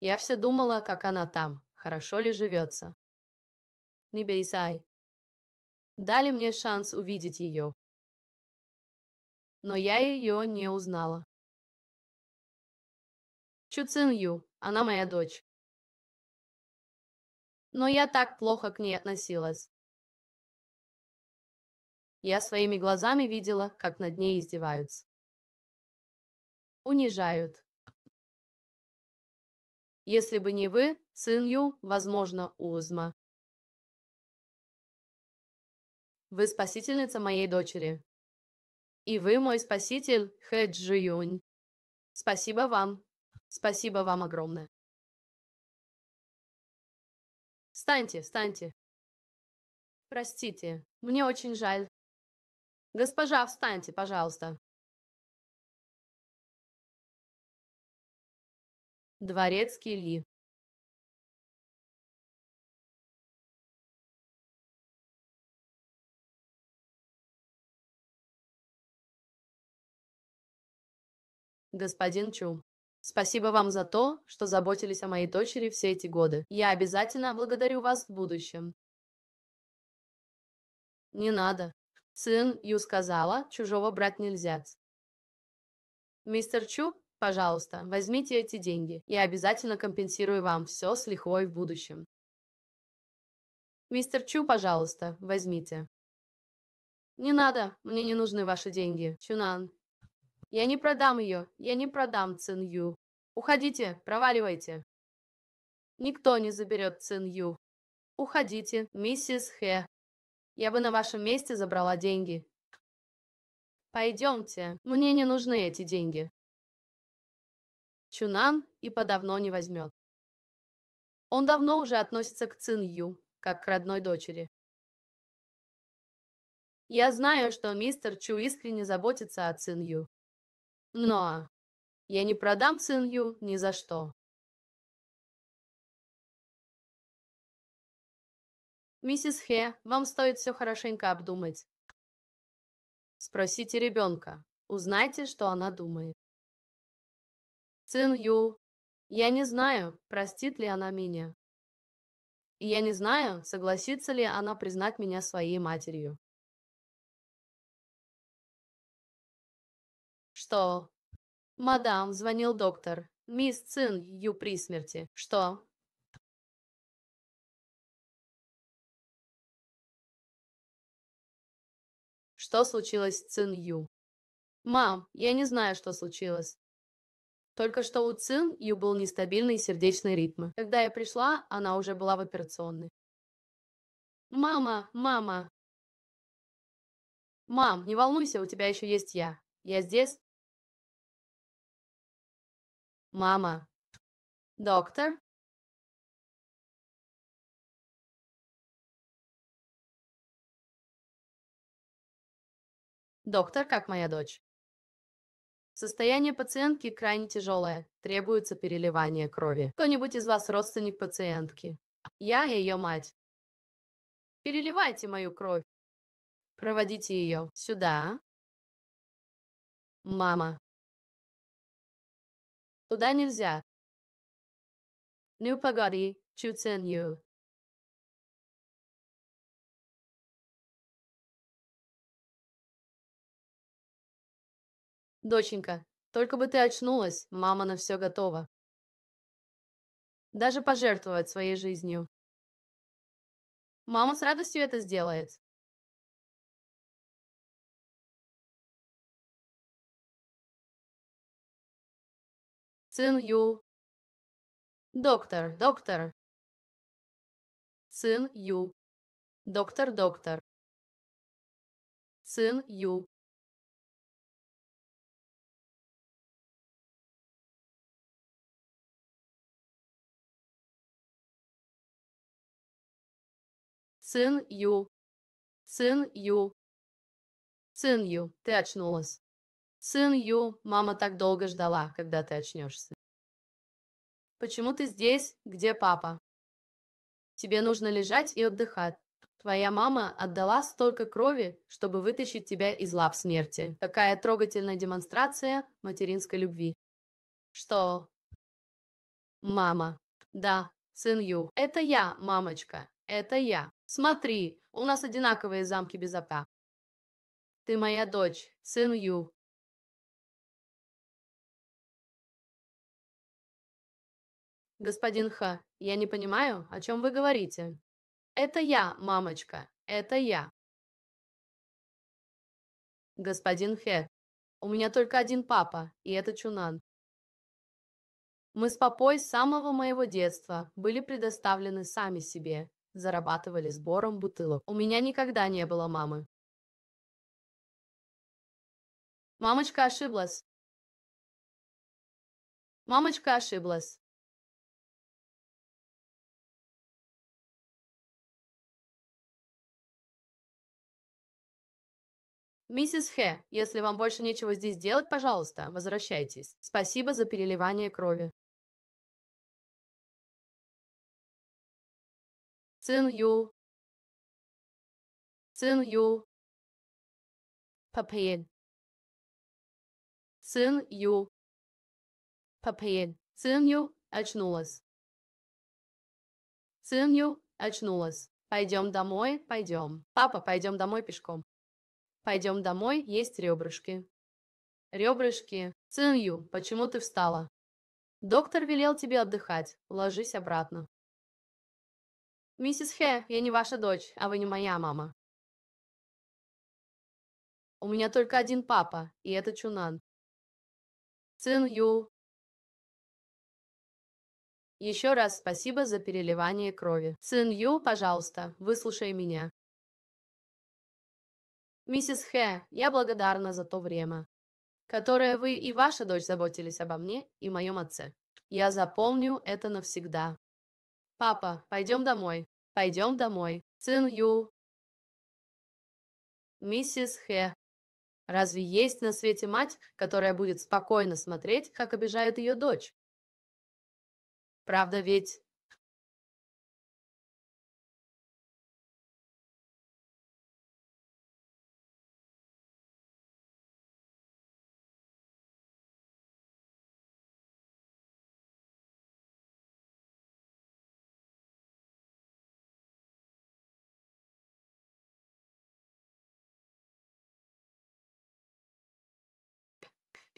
Я все думала, как она там, хорошо ли живется. Не бейсай. Дали мне шанс увидеть ее, но я ее не узнала. Чу Цин Ю, она моя дочь. Но я так плохо к ней относилась. Я своими глазами видела, как над ней издеваются. Унижают. Если бы не вы, Цин Ю, возможно, Узма. Вы спасительница моей дочери. И вы мой спаситель, Хэ Джи Юнь. Спасибо вам. Спасибо вам огромное. Встаньте, встаньте. Простите, мне очень жаль. Госпожа, встаньте, пожалуйста. Дворецкий Ли. господин Чу. Спасибо вам за то, что заботились о моей дочери все эти годы. Я обязательно благодарю вас в будущем. Не надо. Сын Ю сказала, чужого брать нельзя. Мистер Чу, пожалуйста, возьмите эти деньги. Я обязательно компенсирую вам все с лихвой в будущем. Мистер Чу, пожалуйста, возьмите. Не надо, мне не нужны ваши деньги. Чунан, я не продам ее, я не продам Цин Ю. Уходите, проваливайте. Никто не заберет Цин Ю. Уходите, миссис Хе. Я бы на вашем месте забрала деньги. Пойдемте, мне не нужны эти деньги. Чунан и подавно не возьмет. Он давно уже относится к Цин Ю, как к родной дочери. Я знаю, что мистер Чу искренне заботится о Цин Ю. Но я не продам сынью ни за что. Миссис Хе, вам стоит все хорошенько обдумать. Спросите ребенка, узнайте, что она думает. Цин Ю, я не знаю, простит ли она меня. И я не знаю, согласится ли она признать меня своей матерью. «Что?» «Мадам, звонил доктор. Мисс Цин Ю при смерти. Что?» Что случилось с Цин Ю? Мам, я не знаю, что случилось. Только что у Цин Ю был нестабильный сердечный ритм. Когда я пришла, она уже была в операционной. Мама, мама. Мам, не волнуйся, у тебя еще есть я. Я здесь, мама доктор доктор как моя дочь Состояние пациентки крайне тяжелое, требуется переливание крови. Кто-нибудь из вас родственник пациентки? Я ее мать. Переливайте мою кровь. Проводите ее сюда. Мама. Туда нельзя. Ну погоди, Чуценью. Доченька, только бы ты очнулась, мама на все готова. Даже пожертвовать своей жизнью. Мама с радостью это сделает. Цин Ю. Доктор, доктор. Цин Ю. Доктор, доктор. Цин Ю. Цин Ю. Цин Ю. Цин Ю. Ты очнулась. Сын Ю, мама так долго ждала, когда ты очнешься. Почему ты здесь? Где папа? Тебе нужно лежать и отдыхать. Твоя мама отдала столько крови, чтобы вытащить тебя из лап смерти. Такая трогательная демонстрация материнской любви. Что? Мама. Да, сын Ю. Это я, мамочка. Это я. Смотри, у нас одинаковые замки без опа. Ты моя дочь, сын Ю. Господин Х, я не понимаю, о чем вы говорите. Это я, мамочка, это я. Господин Хе, у меня только один папа, и это Чунан. Мы с папой с самого моего детства были предоставлены сами себе, зарабатывали сбором бутылок. У меня никогда не было мамы. Мамочка ошиблась. Мамочка ошиблась. «Миссис Хэ, если вам больше нечего здесь делать, пожалуйста, возвращайтесь. Спасибо за переливание крови». Цин Ю. Цин Ю. Папель. Цин Ю. Папель. Цин Ю очнулась. Цин Ю очнулась. Пойдем домой, пойдем. Папа, пойдем домой пешком. Пойдем домой, есть ребрышки. Ребрышки, Цинью, почему ты встала? Доктор велел тебе отдыхать. Ложись обратно. Миссис Хе, я не ваша дочь, а вы не моя мама. У меня только один папа, и это Чунан. Цин Ю, Еще раз спасибо за переливание крови. Цин Ю, пожалуйста, выслушай меня. Миссис Хэ, я благодарна за то время, которое вы и ваша дочь заботились обо мне и моем отце. Я запомню это навсегда. Папа, пойдем домой. Пойдем домой. Цин Ю. Миссис Хэ. Разве есть на свете мать, которая будет спокойно смотреть, как обижают ее дочь? Правда ведь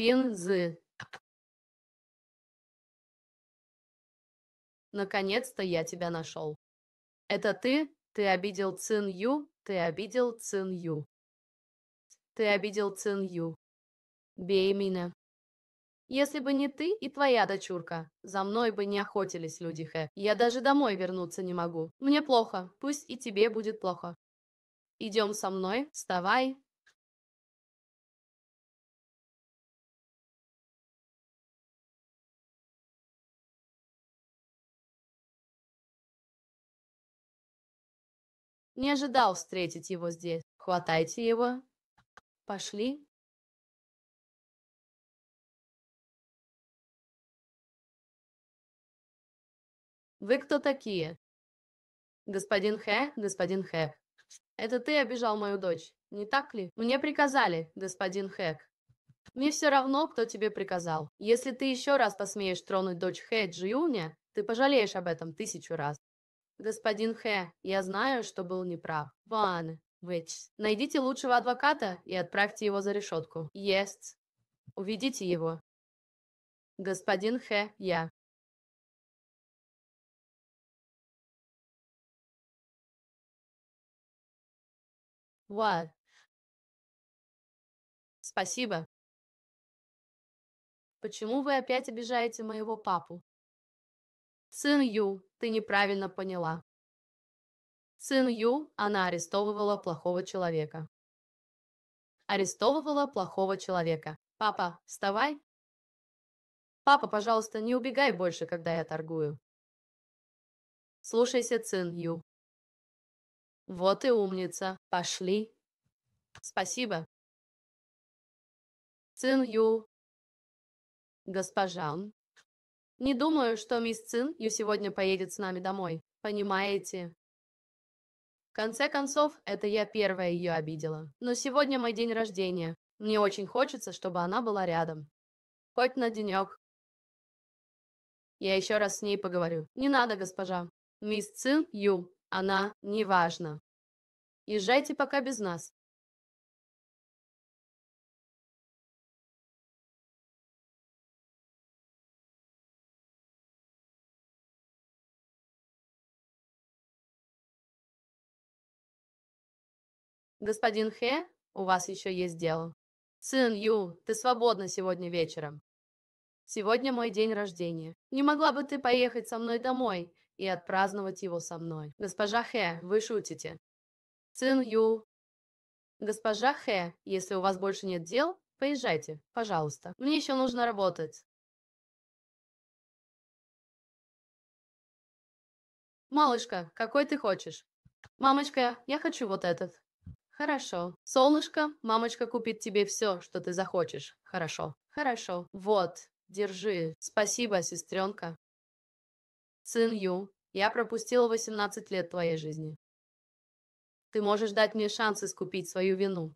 Пензы. Наконец-то я тебя нашел. Это ты? Ты обидел Цин Ю? Ты обидел Цин Ю. Ты обидел Цин Ю. Бей меня. Если бы не ты и твоя дочурка, за мной бы не охотились люди Хэ. Я даже домой вернуться не могу. Мне плохо, пусть и тебе будет плохо. Идем со мной, вставай, Не ожидал встретить его здесь. Хватайте его. Пошли. Вы кто такие? Господин Хэ, господин Хэ. Это ты обижал мою дочь, не так ли? Мне приказали, господин Хэк. Мне все равно, кто тебе приказал. Если ты еще раз посмеешь тронуть дочь Хэ Джиюня, ты пожалеешь об этом тысячу раз. Господин Хэ, я знаю, что был неправ. Ван, Вэтч, найдите лучшего адвоката и отправьте его за решетку. Есть. Уведите его. Господин Хэ, я. Ва. Спасибо. Почему вы опять обижаете моего папу? Сын Ю, ты неправильно поняла. Сын Ю, она арестовывала плохого человека. Арестовывала плохого человека. Папа, вставай. Папа, пожалуйста, не убегай больше, когда я торгую. Слушайся, Цин Ю. Вот и умница. Пошли. Спасибо. Цин Ю. Госпожан. Не думаю, что мисс Цин Ю сегодня поедет с нами домой. Понимаете? В конце концов, это я первая ее обидела. Но сегодня мой день рождения. Мне очень хочется, чтобы она была рядом. Хоть на денек. Я еще раз с ней поговорю. Не надо, госпожа. Мисс Цин Ю, она неважна. Езжайте пока без нас. «Господин Хэ, у вас еще есть дело». «Сын Ю, ты свободна сегодня вечером». «Сегодня мой день рождения. Не могла бы ты поехать со мной домой и отпраздновать его со мной?» «Госпожа Хэ, вы шутите». «Сын Ю». «Госпожа Хэ, если у вас больше нет дел, поезжайте, пожалуйста. Мне еще нужно работать». «Малышка, какой ты хочешь?» «Мамочка, я хочу вот этот». Хорошо. Солнышко, мамочка купит тебе все, что ты захочешь. Хорошо. Хорошо. Вот, держи. Спасибо, сестренка. Сын Ю, я пропустил 18 лет твоей жизни. Ты можешь дать мне шанс искупить свою вину.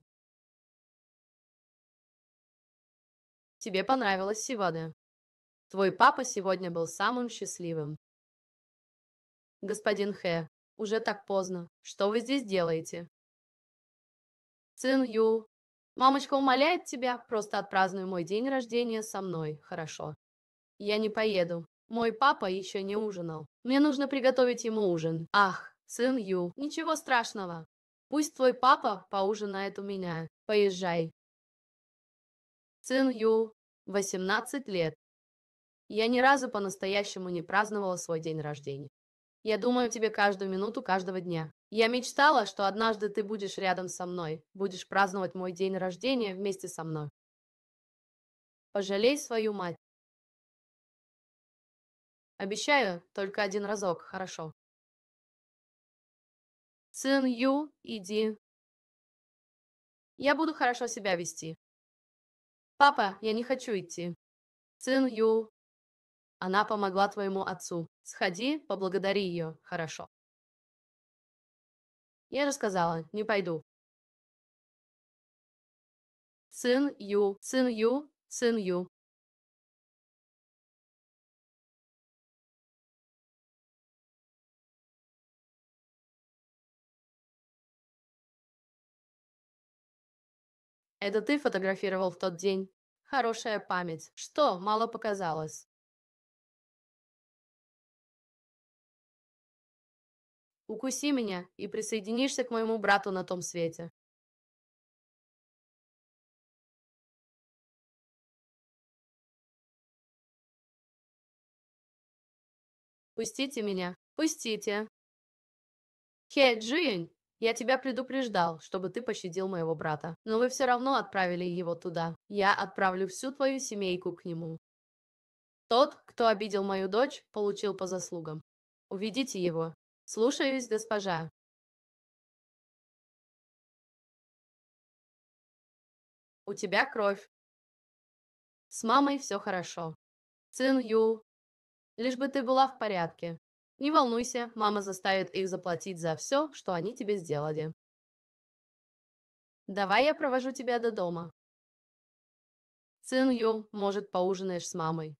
Тебе понравилось сегодня? Твой папа сегодня был самым счастливым. Господин Хэ, уже так поздно. Что вы здесь делаете? Сын Ю, мамочка умоляет тебя, просто отпразднуй мой день рождения со мной, хорошо? Я не поеду. Мой папа еще не ужинал. Мне нужно приготовить ему ужин. Ах, сын Ю, ничего страшного. Пусть твой папа поужинает у меня. Поезжай. Сын Ю, 18 лет. Я ни разу по-настоящему не праздновала свой день рождения. Я думаю о тебе каждую минуту каждого дня. Я мечтала, что однажды ты будешь рядом со мной, будешь праздновать мой день рождения вместе со мной. Пожалей свою мать. Обещаю, только один разок, хорошо. Цин Ю, иди. Я буду хорошо себя вести. Папа, я не хочу идти. Цин Ю. Она помогла твоему отцу. Сходи, поблагодари ее, хорошо. Я рассказала, не пойду. Сын Ю, сын Ю, сын Ю. Это ты фотографировал в тот день? Хорошая память. Что, мало показалось? Укуси меня и присоединишься к моему брату на том свете. Пустите меня, пустите. Хе, Джинь, я тебя предупреждал, чтобы ты пощадил моего брата, но вы все равно отправили его туда. Я отправлю всю твою семейку к нему. Тот, кто обидел мою дочь, получил по заслугам. Уведите его, Слушаюсь, госпожа. У тебя кровь. С мамой все хорошо. Сын Ю. Лишь бы ты была в порядке. Не волнуйся, мама заставит их заплатить за все, что они тебе сделали. Давай я провожу тебя до дома. Сын Ю, может, поужинаешь с мамой.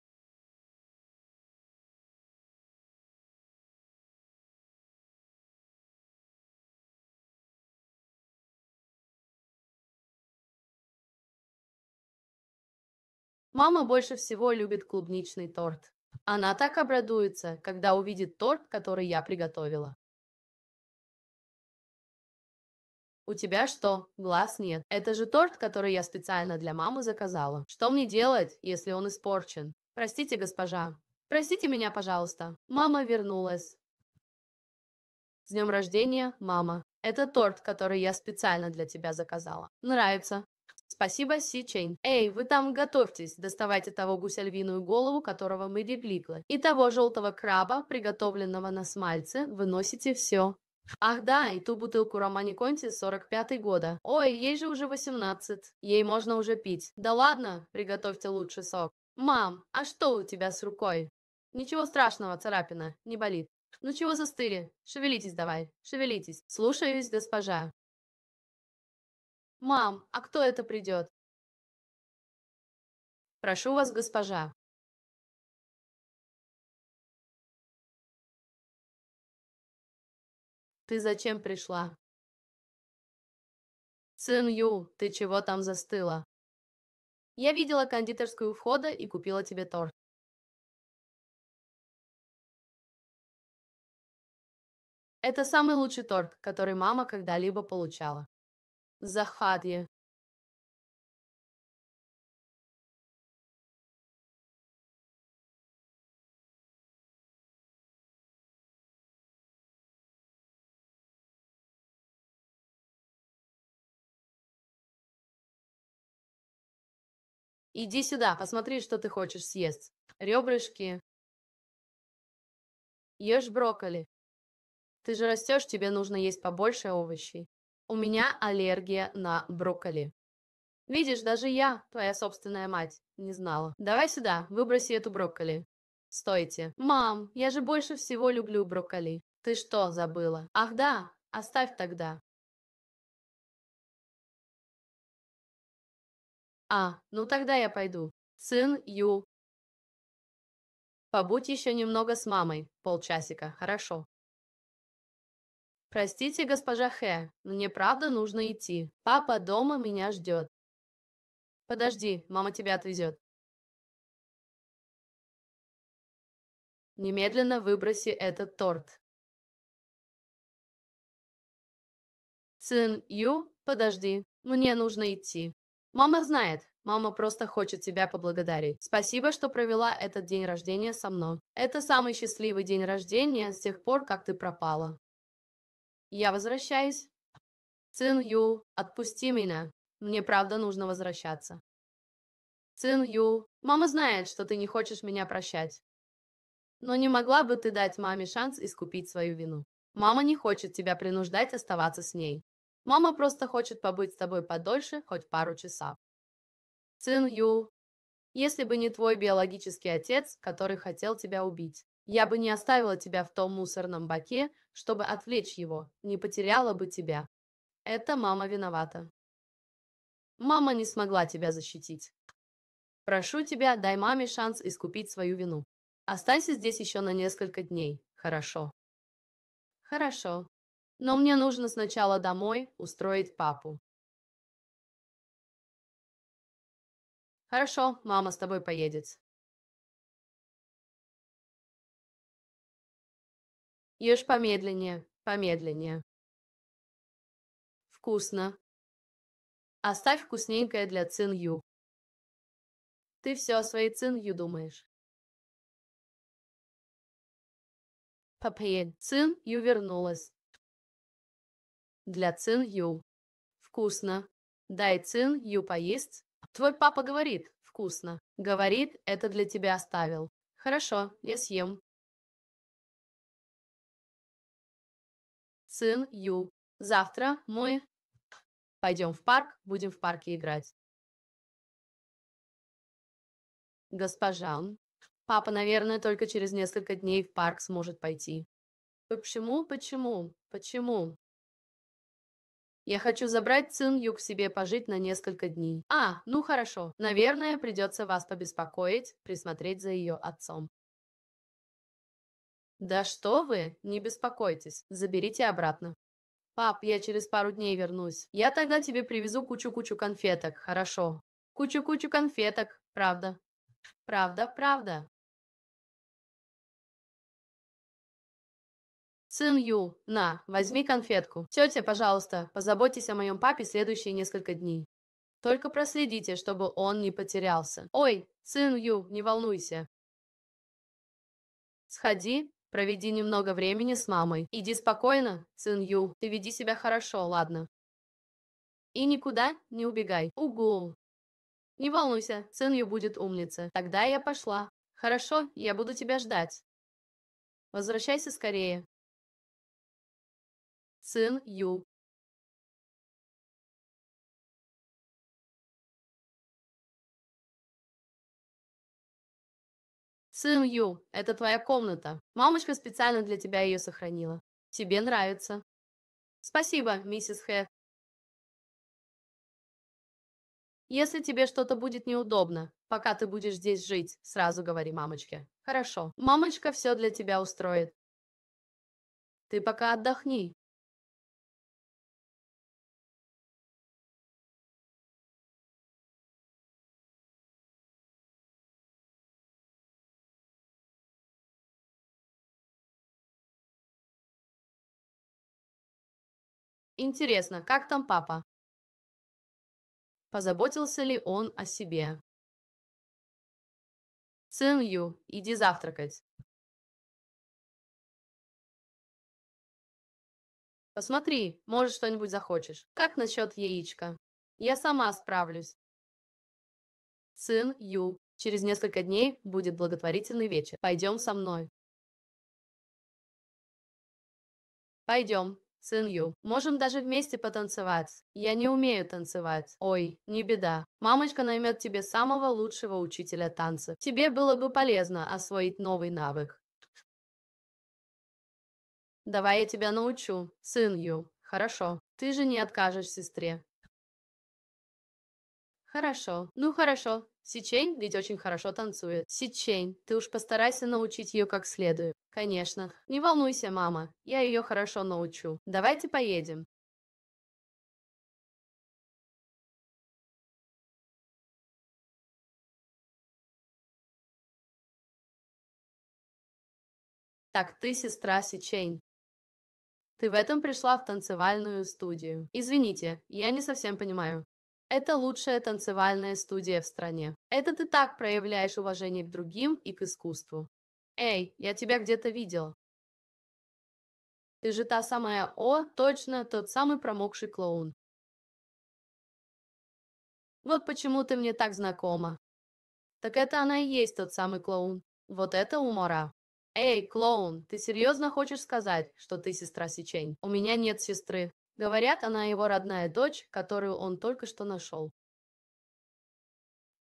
Мама больше всего любит клубничный торт. Она так обрадуется, когда увидит торт, который я приготовила. У тебя что, глаз нет? Это же торт, который я специально для мамы заказала. Что мне делать, если он испорчен? Простите, госпожа. Простите меня, пожалуйста. Мама вернулась. С днем рождения, мама. Это торт, который я специально для тебя заказала. Нравится? Спасибо, Си Чейн. Эй, вы там готовьтесь, доставайте того гусельвиную голову, которого мы регликла, и того желтого краба, приготовленного на смальце, выносите все. Ах да, и ту бутылку Романи Конти 45 года. Ой, ей же уже 18. Ей можно уже пить. Да ладно, приготовьте лучший сок. Мам, а что у тебя с рукой? Ничего страшного, царапина, не болит. Ну чего застыли? Шевелитесь давай, шевелитесь. Слушаюсь, госпожа. Мам, а кто это придет? Прошу вас, госпожа. Ты зачем пришла? Сын Ю, ты чего там застыла? Я видела кондитерскую у входа и купила тебе торт. Это самый лучший торт, который мама когда-либо получала захадье Иди сюда, посмотри, что ты хочешь съесть. Ребрышки. Ешь брокколи. Ты же растешь, тебе нужно есть побольше овощей. У меня аллергия на брокколи. Видишь, даже я, твоя собственная мать, не знала. Давай сюда, выброси эту брокколи. Стойте. Мам, я же больше всего люблю брокколи. Ты что, забыла? Ах да, оставь тогда. А, ну тогда я пойду. Сын Ю. Побудь еще немного с мамой. Полчасика, хорошо. «Простите, госпожа Хэ, мне правда нужно идти. Папа дома меня ждет». «Подожди, мама тебя отвезет». Немедленно выброси этот торт. Сын Ю, подожди, мне нужно идти. Мама знает, мама просто хочет тебя поблагодарить. Спасибо, что провела этот день рождения со мной. Это самый счастливый день рождения с тех пор, как ты пропала. Я возвращаюсь. Цин Ю, отпусти меня. Мне правда нужно возвращаться. Цин Ю, мама знает, что ты не хочешь меня прощать. Но не могла бы ты дать маме шанс искупить свою вину? Мама не хочет тебя принуждать оставаться с ней. Мама просто хочет побыть с тобой подольше, хоть пару часов. Цин Ю, если бы не твой биологический отец, который хотел тебя убить. Я бы не оставила тебя в том мусорном баке, чтобы отвлечь его, не потеряла бы тебя. Это мама виновата. Мама не смогла тебя защитить. Прошу тебя, дай маме шанс искупить свою вину. Останься здесь еще на несколько дней, хорошо? Хорошо. Но мне нужно сначала домой устроить папу. Хорошо, мама с тобой поедет. Ешь помедленнее, помедленнее. Вкусно. Оставь вкусненькое для Цин Ю. Ты все о своей Цин Ю думаешь. Папьен, Цин Ю вернулась. Для Цин Ю. Вкусно. Дай Цин Ю поесть. Твой папа говорит, вкусно. Говорит, это для тебя оставил. Хорошо, я съем. Сын Ю. Завтра мы пойдем в парк, будем в парке играть. Госпожа, папа, наверное, только через несколько дней в парк сможет пойти. Почему, почему, почему? Я хочу забрать Цин Ю к себе пожить на несколько дней. А, ну хорошо. Наверное, придется вас побеспокоить, присмотреть за ее отцом. Да что вы, не беспокойтесь, заберите обратно. Пап, я через пару дней вернусь. Я тогда тебе привезу кучу-кучу конфеток, хорошо? Кучу-кучу конфеток, правда. Правда, правда. Сын Ю, на, возьми конфетку. Тетя, пожалуйста, позаботьтесь о моем папе следующие несколько дней. Только проследите, чтобы он не потерялся. Ой, сын Ю, не волнуйся. Сходи, Проведи немного времени с мамой. Иди спокойно, сын Ю. Ты веди себя хорошо, ладно? И никуда не убегай. Угу. Не волнуйся, сын Ю будет умница. Тогда я пошла. Хорошо, я буду тебя ждать. Возвращайся скорее. Сын Ю. Сын Ю, это твоя комната. Мамочка специально для тебя ее сохранила. Тебе нравится. Спасибо, миссис Хэ. Если тебе что-то будет неудобно, пока ты будешь здесь жить, сразу говори мамочке. Хорошо. Мамочка все для тебя устроит. Ты пока отдохни. Интересно, как там папа? Позаботился ли он о себе? Сын Ю, иди завтракать. Посмотри, может что-нибудь захочешь. Как насчет яичка? Я сама справлюсь. Сын Ю, через несколько дней будет благотворительный вечер. Пойдем со мной. Пойдем. Сын Ю, можем даже вместе потанцевать. Я не умею танцевать. Ой, не беда. Мамочка наймет тебе самого лучшего учителя танцев. Тебе было бы полезно освоить новый навык. Давай я тебя научу, сын Ю. Хорошо. Ты же не откажешь сестре. Хорошо. Ну хорошо. Сичень ведь очень хорошо танцует. Сичень, ты уж постарайся научить ее как следует. Конечно. Не волнуйся, мама. Я ее хорошо научу. Давайте поедем. Так ты сестра Сичень. Ты в этом пришла в танцевальную студию. Извините, я не совсем понимаю. Это лучшая танцевальная студия в стране. Это ты так проявляешь уважение к другим и к искусству. Эй, я тебя где-то видел. Ты же та самая О, точно тот самый промокший клоун. Вот почему ты мне так знакома. Так это она и есть тот самый клоун. Вот это умора. Эй, клоун, ты серьезно хочешь сказать, что ты сестра Сечень? У меня нет сестры. Говорят, она его родная дочь, которую он только что нашел.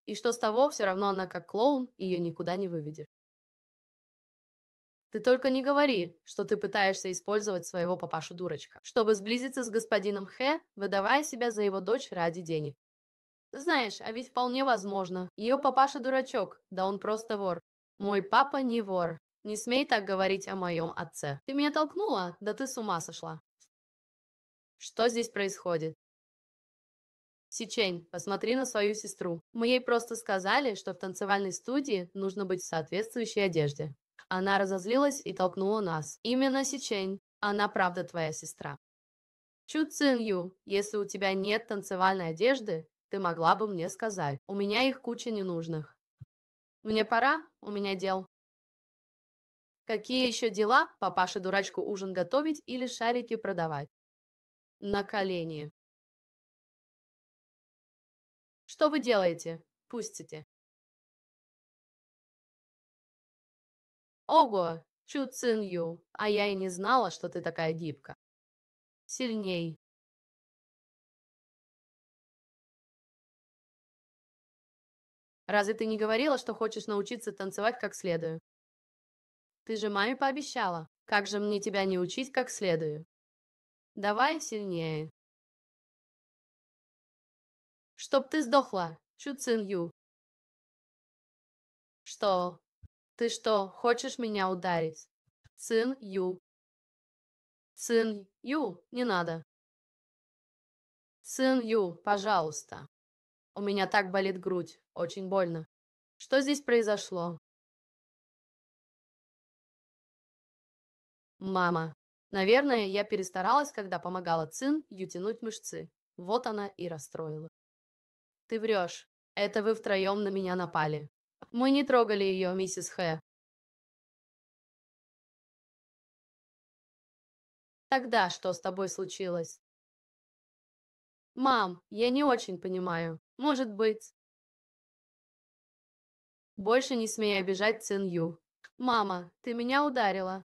И что с того, все равно она как клоун, ее никуда не выведешь. Ты только не говори, что ты пытаешься использовать своего папашу-дурочка, чтобы сблизиться с господином Хэ, выдавая себя за его дочь ради денег. Знаешь, а ведь вполне возможно. Ее папаша дурачок, да он просто вор. Мой папа не вор. Не смей так говорить о моем отце. Ты меня толкнула? Да ты с ума сошла. Что здесь происходит? Сичень, посмотри на свою сестру. Мы ей просто сказали, что в танцевальной студии нужно быть в соответствующей одежде. Она разозлилась и толкнула нас. Именно Сичень. Она правда твоя сестра. Чу Цин Ю, если у тебя нет танцевальной одежды, ты могла бы мне сказать. У меня их куча ненужных. Мне пора, у меня дел. Какие еще дела? Папаше дурачку ужин готовить или шарики продавать? на колени. Что вы делаете? Пустите. Ого, Чу Цин Ю, а я и не знала, что ты такая гибка. Сильней. Разве ты не говорила, что хочешь научиться танцевать как следует? Ты же маме пообещала. Как же мне тебя не учить как следует? Давай сильнее. Чтоб ты сдохла, Ю. Что? Ты что, хочешь меня ударить? Цин Ю. Цин Ю, не надо. Цин Ю, пожалуйста. У меня так болит грудь, очень больно. Что здесь произошло? Мама. Наверное, я перестаралась, когда помогала Цин ютянуть мышцы. Вот она и расстроила. Ты врешь. Это вы втроем на меня напали. Мы не трогали ее, миссис Хэ. Тогда что с тобой случилось? Мам, я не очень понимаю. Может быть. Больше не смей обижать Цин Ю. Мама, ты меня ударила.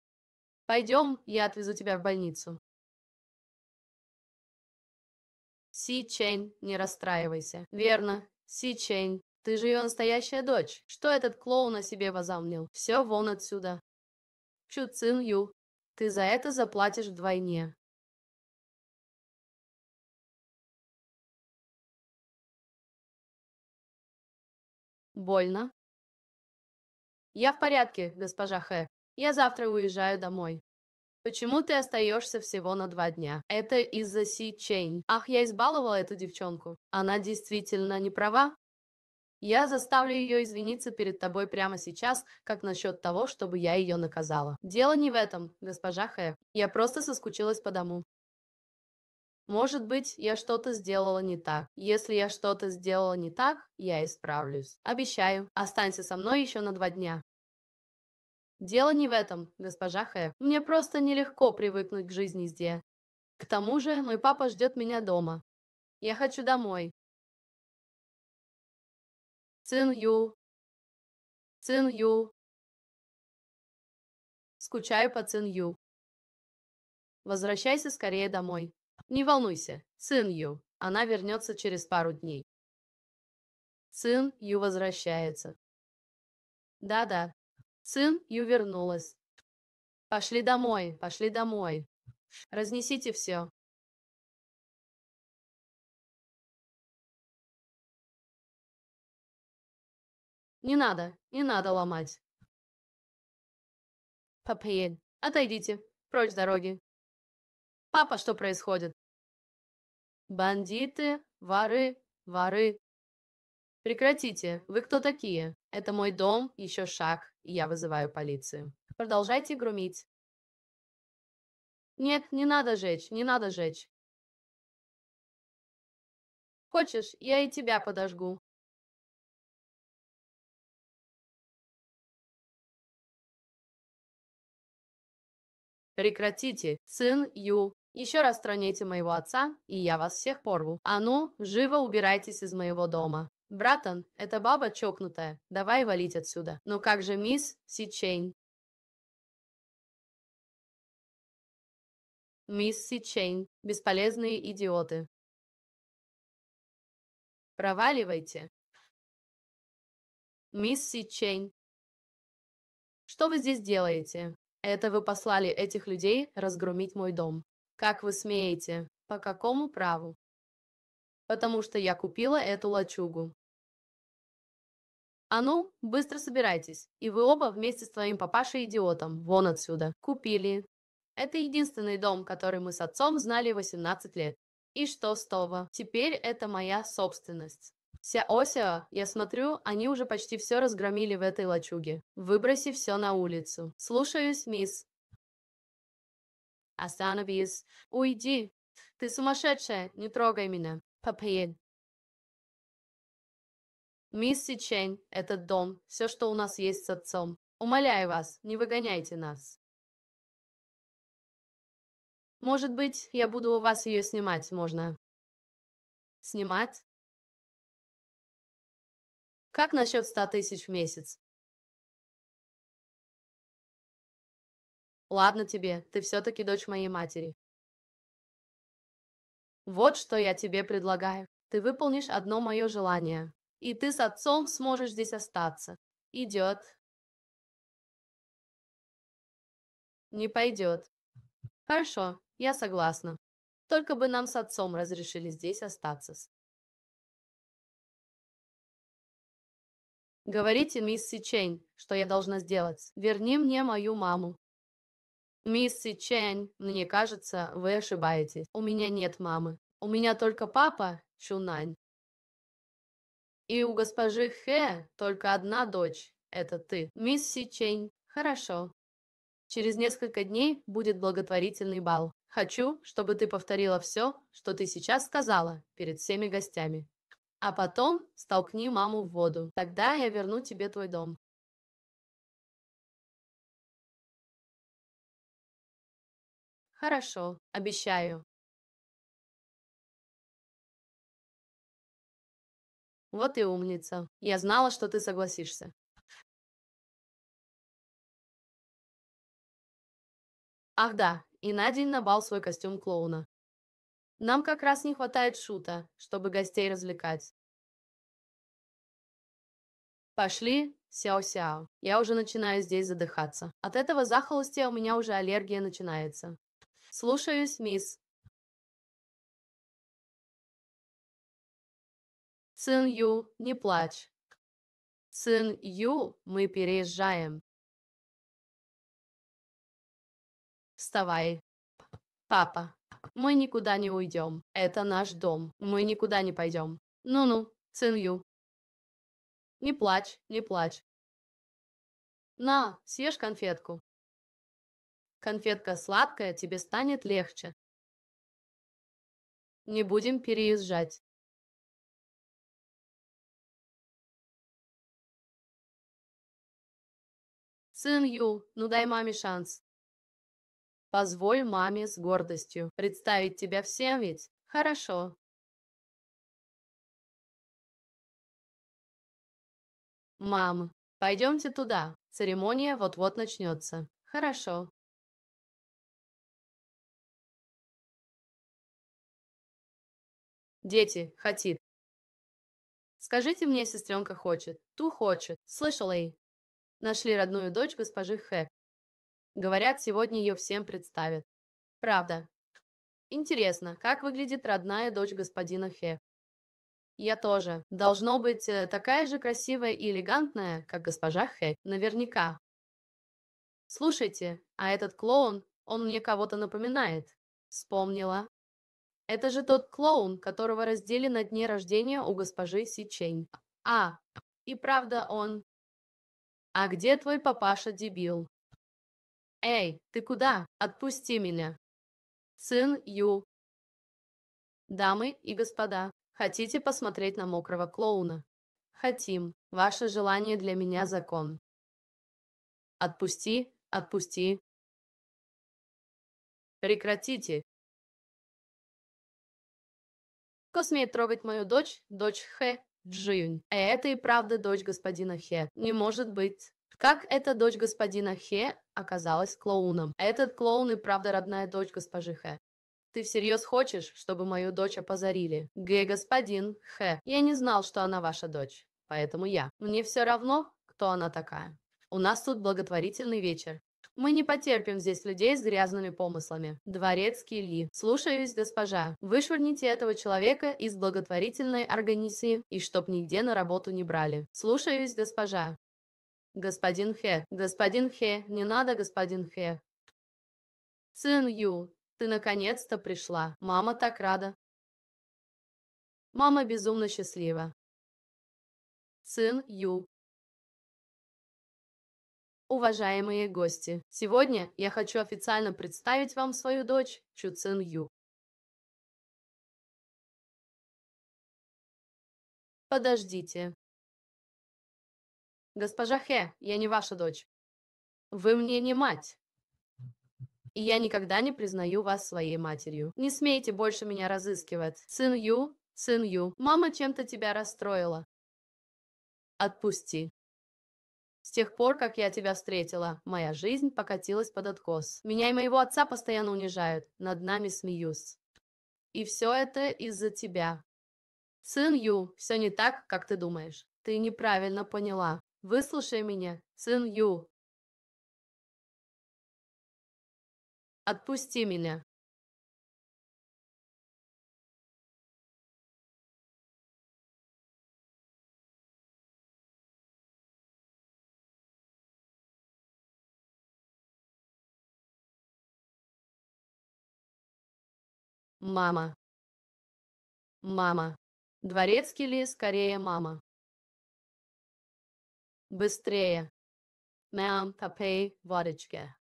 Пойдем, я отвезу тебя в больницу. Си Чейн, не расстраивайся. Верно, Си Чейн, ты же ее настоящая дочь. Что этот клоун о себе возомнил? Все вон отсюда. Чу Цин Ю, ты за это заплатишь вдвойне. Больно? Я в порядке, госпожа Хэ. Я завтра уезжаю домой. Почему ты остаешься всего на два дня? Это из-за Си Чейн. Ах, я избаловала эту девчонку. Она действительно не права? Я заставлю ее извиниться перед тобой прямо сейчас, как насчет того, чтобы я ее наказала. Дело не в этом, госпожа Хэ. Я просто соскучилась по дому. Может быть, я что-то сделала не так. Если я что-то сделала не так, я исправлюсь. Обещаю. Останься со мной еще на два дня. Дело не в этом, госпожа Хэ. Мне просто нелегко привыкнуть к жизни здесь. К тому же, мой папа ждет меня дома. Я хочу домой. Цин Ю. Цин Ю. Скучаю по Цин Ю. Возвращайся скорее домой. Не волнуйся, Цин Ю. Она вернется через пару дней. Цин Ю возвращается. Да-да, Сын Ю вернулась. «Пошли домой, пошли домой. Разнесите все». «Не надо, не надо ломать». «Папаэль, отойдите, прочь с дороги». «Папа, что происходит?» «Бандиты, воры, воры». «Прекратите, вы кто такие? Это мой дом, еще шаг, я вызываю полицию. Продолжайте грумить. Нет, не надо жечь, не надо жечь. Хочешь, я и тебя подожгу. Прекратите, сын Ю. Еще раз троните моего отца, и я вас всех порву. А ну, живо убирайтесь из моего дома. Братан, эта баба чокнутая. Давай валить отсюда. Но как же мисс Сичейн? Мисс Сичейн. Бесполезные идиоты. Проваливайте. Мисс Сичейн. Что вы здесь делаете? Это вы послали этих людей разгромить мой дом. Как вы смеете? По какому праву? потому что я купила эту лачугу. «А ну, быстро собирайтесь, и вы оба вместе с твоим папашей-идиотом вон отсюда. Купили». Это единственный дом, который мы с отцом знали 18 лет. И что с того? Теперь это моя собственность. Вся Осио, я смотрю, они уже почти все разгромили в этой лачуге. Выброси все на улицу. Слушаюсь, мисс. Остановись. Уйди. Ты сумасшедшая, не трогай меня. Папиен. Мисс Сичень, этот дом, все, что у нас есть с отцом. Умоляю вас, не выгоняйте нас. Может быть, я буду у вас ее снимать, можно? Снимать? Как насчет ста тысяч в месяц? Ладно тебе, ты все-таки дочь моей матери. Вот что я тебе предлагаю. Ты выполнишь одно мое желание, и ты с отцом сможешь здесь остаться. Идет. Не пойдет. Хорошо, я согласна. Только бы нам с отцом разрешили здесь остаться. Говорите мисс Сичень, что я должна сделать. Верни мне мою маму. Мисс Чэнь, мне кажется, вы ошибаетесь. У меня нет мамы. У меня только папа Чунань. И у госпожи Хэ только одна дочь. Это ты. Мисс Си Чэнь. Хорошо. Через несколько дней будет благотворительный бал. Хочу, чтобы ты повторила все, что ты сейчас сказала перед всеми гостями. А потом столкни маму в воду. Тогда я верну тебе твой дом. хорошо обещаю вот и умница я знала что ты согласишься ах да и Надин день свой костюм клоуна нам как раз не хватает шута чтобы гостей развлекать Пошли, сяо-сяо. Я уже начинаю здесь задыхаться. От этого захолостя у меня уже аллергия начинается. Слушаюсь, мисс. Сын Ю, не плачь. Сын Ю, мы переезжаем. Вставай. Папа, мы никуда не уйдем. Это наш дом. Мы никуда не пойдем. Ну-ну, сын Ю. Не плачь, не плачь. На, съешь конфетку. Конфетка сладкая, тебе станет легче. Не будем переезжать. Сын Ю, ну дай маме шанс. Позволь маме с гордостью представить тебя всем ведь. Хорошо. Мам, пойдемте туда. Церемония вот-вот начнется. Хорошо. Дети, хотит. Скажите мне, сестренка хочет. Ту хочет. Слышала и. Нашли родную дочь госпожи Хэ. Говорят, сегодня ее всем представят. Правда. Интересно, как выглядит родная дочь господина Хэ? Я тоже. Должно быть, э, такая же красивая и элегантная, как госпожа Хэ. Наверняка. Слушайте, а этот клоун, он мне кого-то напоминает. Вспомнила. Это же тот клоун, которого раздели на дне рождения у госпожи Сичень. А, и правда он. А где твой папаша-дебил? Эй, ты куда? Отпусти меня. Сын Ю. Дамы и господа, хотите посмотреть на мокрого клоуна? Хотим. Ваше желание для меня закон. Отпусти, отпусти. Прекратите, Космеет трогать мою дочь, дочь Хэ Джин. Это и правда дочь господина Хе. Не может быть. Как эта дочь господина Хе оказалась клоуном? Этот клоун и правда родная дочь госпожи Хэ. Ты всерьез хочешь, чтобы мою дочь опозорили? Гэ, господин Хэ, я не знал, что она ваша дочь, поэтому я. Мне все равно, кто она такая. У нас тут благотворительный вечер. Мы не потерпим здесь людей с грязными помыслами. Дворецкий Ли. Слушаюсь, госпожа. Вышвырните этого человека из благотворительной организации и чтоб нигде на работу не брали. Слушаюсь, госпожа. Господин Хе. Господин Хе. Не надо, господин Хе. Цин Ю. Ты наконец-то пришла. Мама так рада. Мама безумно счастлива. Цин Ю. Уважаемые гости, сегодня я хочу официально представить вам свою дочь Чу Цин Ю. Подождите. Госпожа Хе, я не ваша дочь. Вы мне не мать. И я никогда не признаю вас своей матерью. Не смейте больше меня разыскивать. Сын Ю, сын Ю, мама чем-то тебя расстроила. Отпусти. С тех пор, как я тебя встретила, моя жизнь покатилась под откос. Меня и моего отца постоянно унижают, над нами смеюсь. И все это из-за тебя. Сын Ю, все не так, как ты думаешь. Ты неправильно поняла. Выслушай меня, сын Ю. Отпусти меня. Мама. Мама. Дворецкий ли скорее мама? Быстрее. Мам, попей водочки.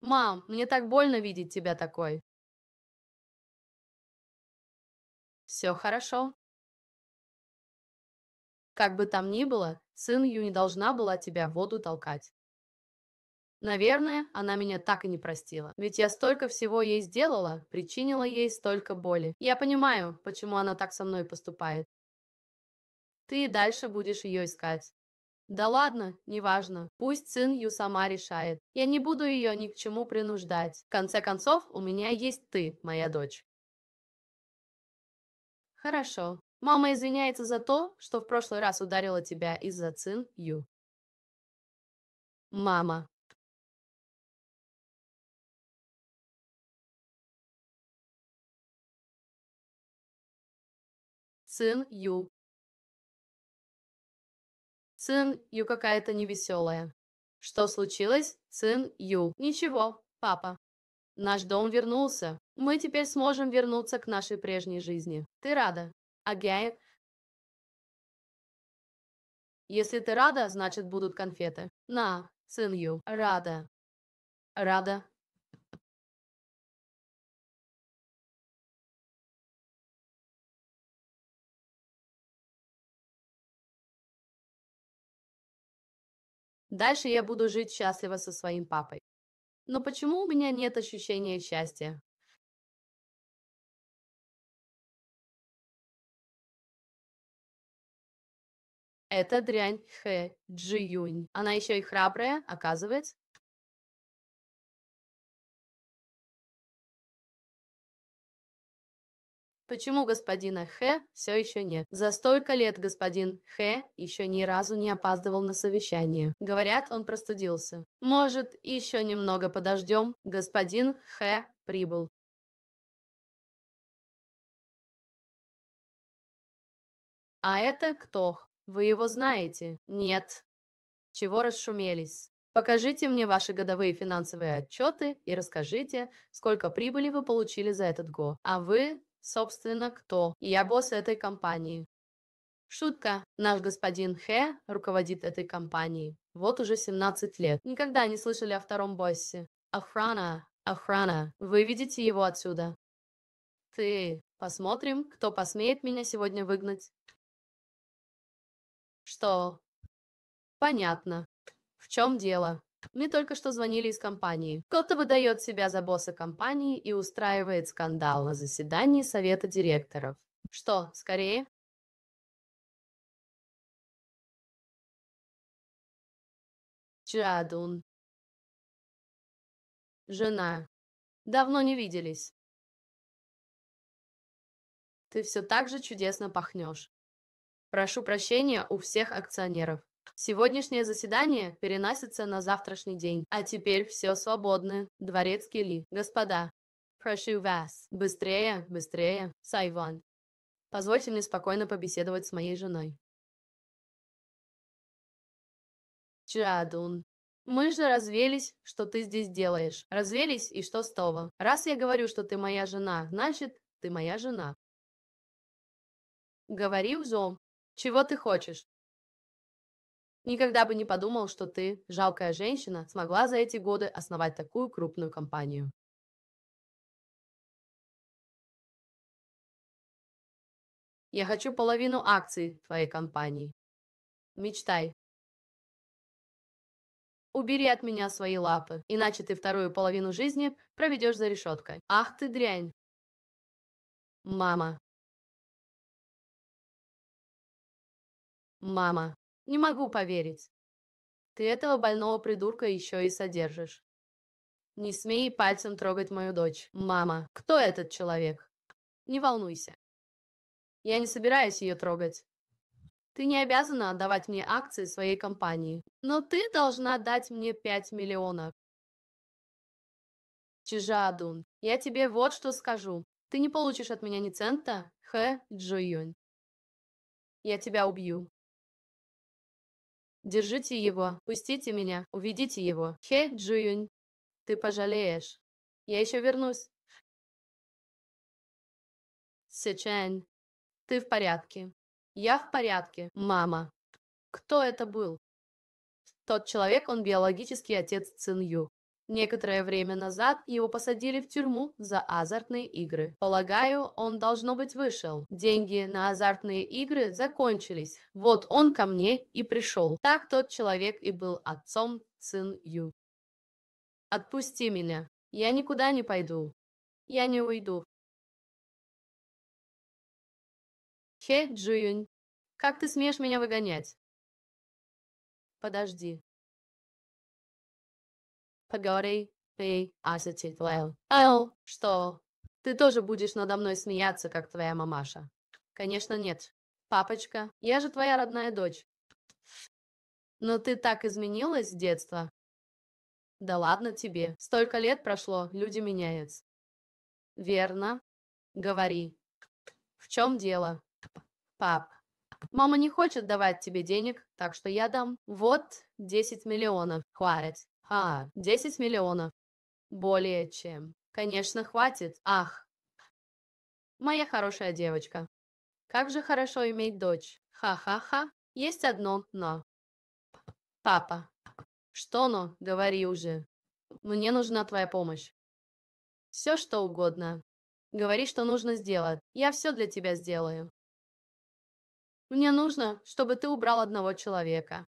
Мам, мне так больно видеть тебя такой. Все хорошо. Как бы там ни было, сын Ю не должна была тебя в воду толкать. Наверное, она меня так и не простила. Ведь я столько всего ей сделала, причинила ей столько боли. Я понимаю, почему она так со мной поступает. Ты и дальше будешь ее искать. Да ладно, неважно. Пусть сын Ю сама решает. Я не буду ее ни к чему принуждать. В конце концов, у меня есть ты, моя дочь. Хорошо. Мама извиняется за то, что в прошлый раз ударила тебя из-за Цин Ю. Мама. Сын Ю. Сын Ю какая-то невеселая. Что случилось, сын Ю? Ничего, папа. Наш дом вернулся. Мы теперь сможем вернуться к нашей прежней жизни. Ты рада? Агяев. Если ты рада, значит будут конфеты. На, сын Ю. Рада. Рада. Дальше я буду жить счастливо со своим папой. Но почему у меня нет ощущения счастья? Это дрянь Хэ Джи Юнь. Она еще и храбрая, оказывается. Почему господина Х все еще нет? За столько лет господин Х еще ни разу не опаздывал на совещание. Говорят, он простудился. Может, еще немного подождем? Господин Х прибыл. А это кто? Вы его знаете? Нет. Чего расшумелись? Покажите мне ваши годовые финансовые отчеты и расскажите, сколько прибыли вы получили за этот год. А вы Собственно, кто? И я босс этой компании. Шутка. Наш господин Хэ руководит этой компанией. Вот уже 17 лет. Никогда не слышали о втором боссе. Охрана, охрана, выведите его отсюда. Ты. Посмотрим, кто посмеет меня сегодня выгнать. Что? Понятно. В чем дело? Мне только что звонили из компании. Кто-то выдает себя за босса компании и устраивает скандал на заседании совета директоров. Что, скорее? Джадун. Жена. Давно не виделись. Ты все так же чудесно пахнешь. Прошу прощения у всех акционеров. Сегодняшнее заседание переносится на завтрашний день, а теперь все свободно. Дворецкий Ли, господа, прошу вас, быстрее, быстрее, Сайван. Позвольте мне спокойно побеседовать с моей женой. Джадун, мы же развелись, что ты здесь делаешь. Развелись, и что с того? Раз я говорю, что ты моя жена, значит, ты моя жена. Говори, Зом, чего ты хочешь? Никогда бы не подумал, что ты, жалкая женщина, смогла за эти годы основать такую крупную компанию. Я хочу половину акций твоей компании. Мечтай. Убери от меня свои лапы, иначе ты вторую половину жизни проведешь за решеткой. Ах ты дрянь. Мама. Мама. Не могу поверить. Ты этого больного придурка еще и содержишь. Не смей пальцем трогать мою дочь. Мама, кто этот человек? Не волнуйся. Я не собираюсь ее трогать. Ты не обязана отдавать мне акции своей компании, но ты должна дать мне 5 миллионов. Чижадун, я тебе вот что скажу. Ты не получишь от меня ни цента, Хэ Джуюнь. Я тебя убью. Держите его, пустите меня, уведите его. Хе, Джуюнь, ты пожалеешь. Я еще вернусь. Сечен, ты в порядке. Я в порядке, мама. Кто это был? Тот человек, он биологический отец Цинью. Некоторое время назад его посадили в тюрьму за азартные игры. Полагаю, он, должно быть, вышел. Деньги на азартные игры закончились. Вот он ко мне и пришел. Так тот человек и был отцом Цин Ю. Отпусти меня. Я никуда не пойду. Я не уйду. Хе Джуюнь, как ты смеешь меня выгонять? Подожди, поговори ты Асати Твайл. что ты тоже будешь надо мной смеяться, как твоя мамаша. Конечно, нет. Папочка, я же твоя родная дочь. Но ты так изменилась с детства. Да ладно тебе. Столько лет прошло, люди меняются. Верно. Говори. В чем дело? Пап, мама не хочет давать тебе денег, так что я дам вот 10 миллионов. Хватит. А, 10 миллионов. Более чем. Конечно, хватит. Ах. Моя хорошая девочка. Как же хорошо иметь дочь. Ха-ха-ха. Есть одно но. Папа. Что но? Говори уже. Мне нужна твоя помощь. Все, что угодно. Говори, что нужно сделать. Я все для тебя сделаю. Мне нужно, чтобы ты убрал одного человека.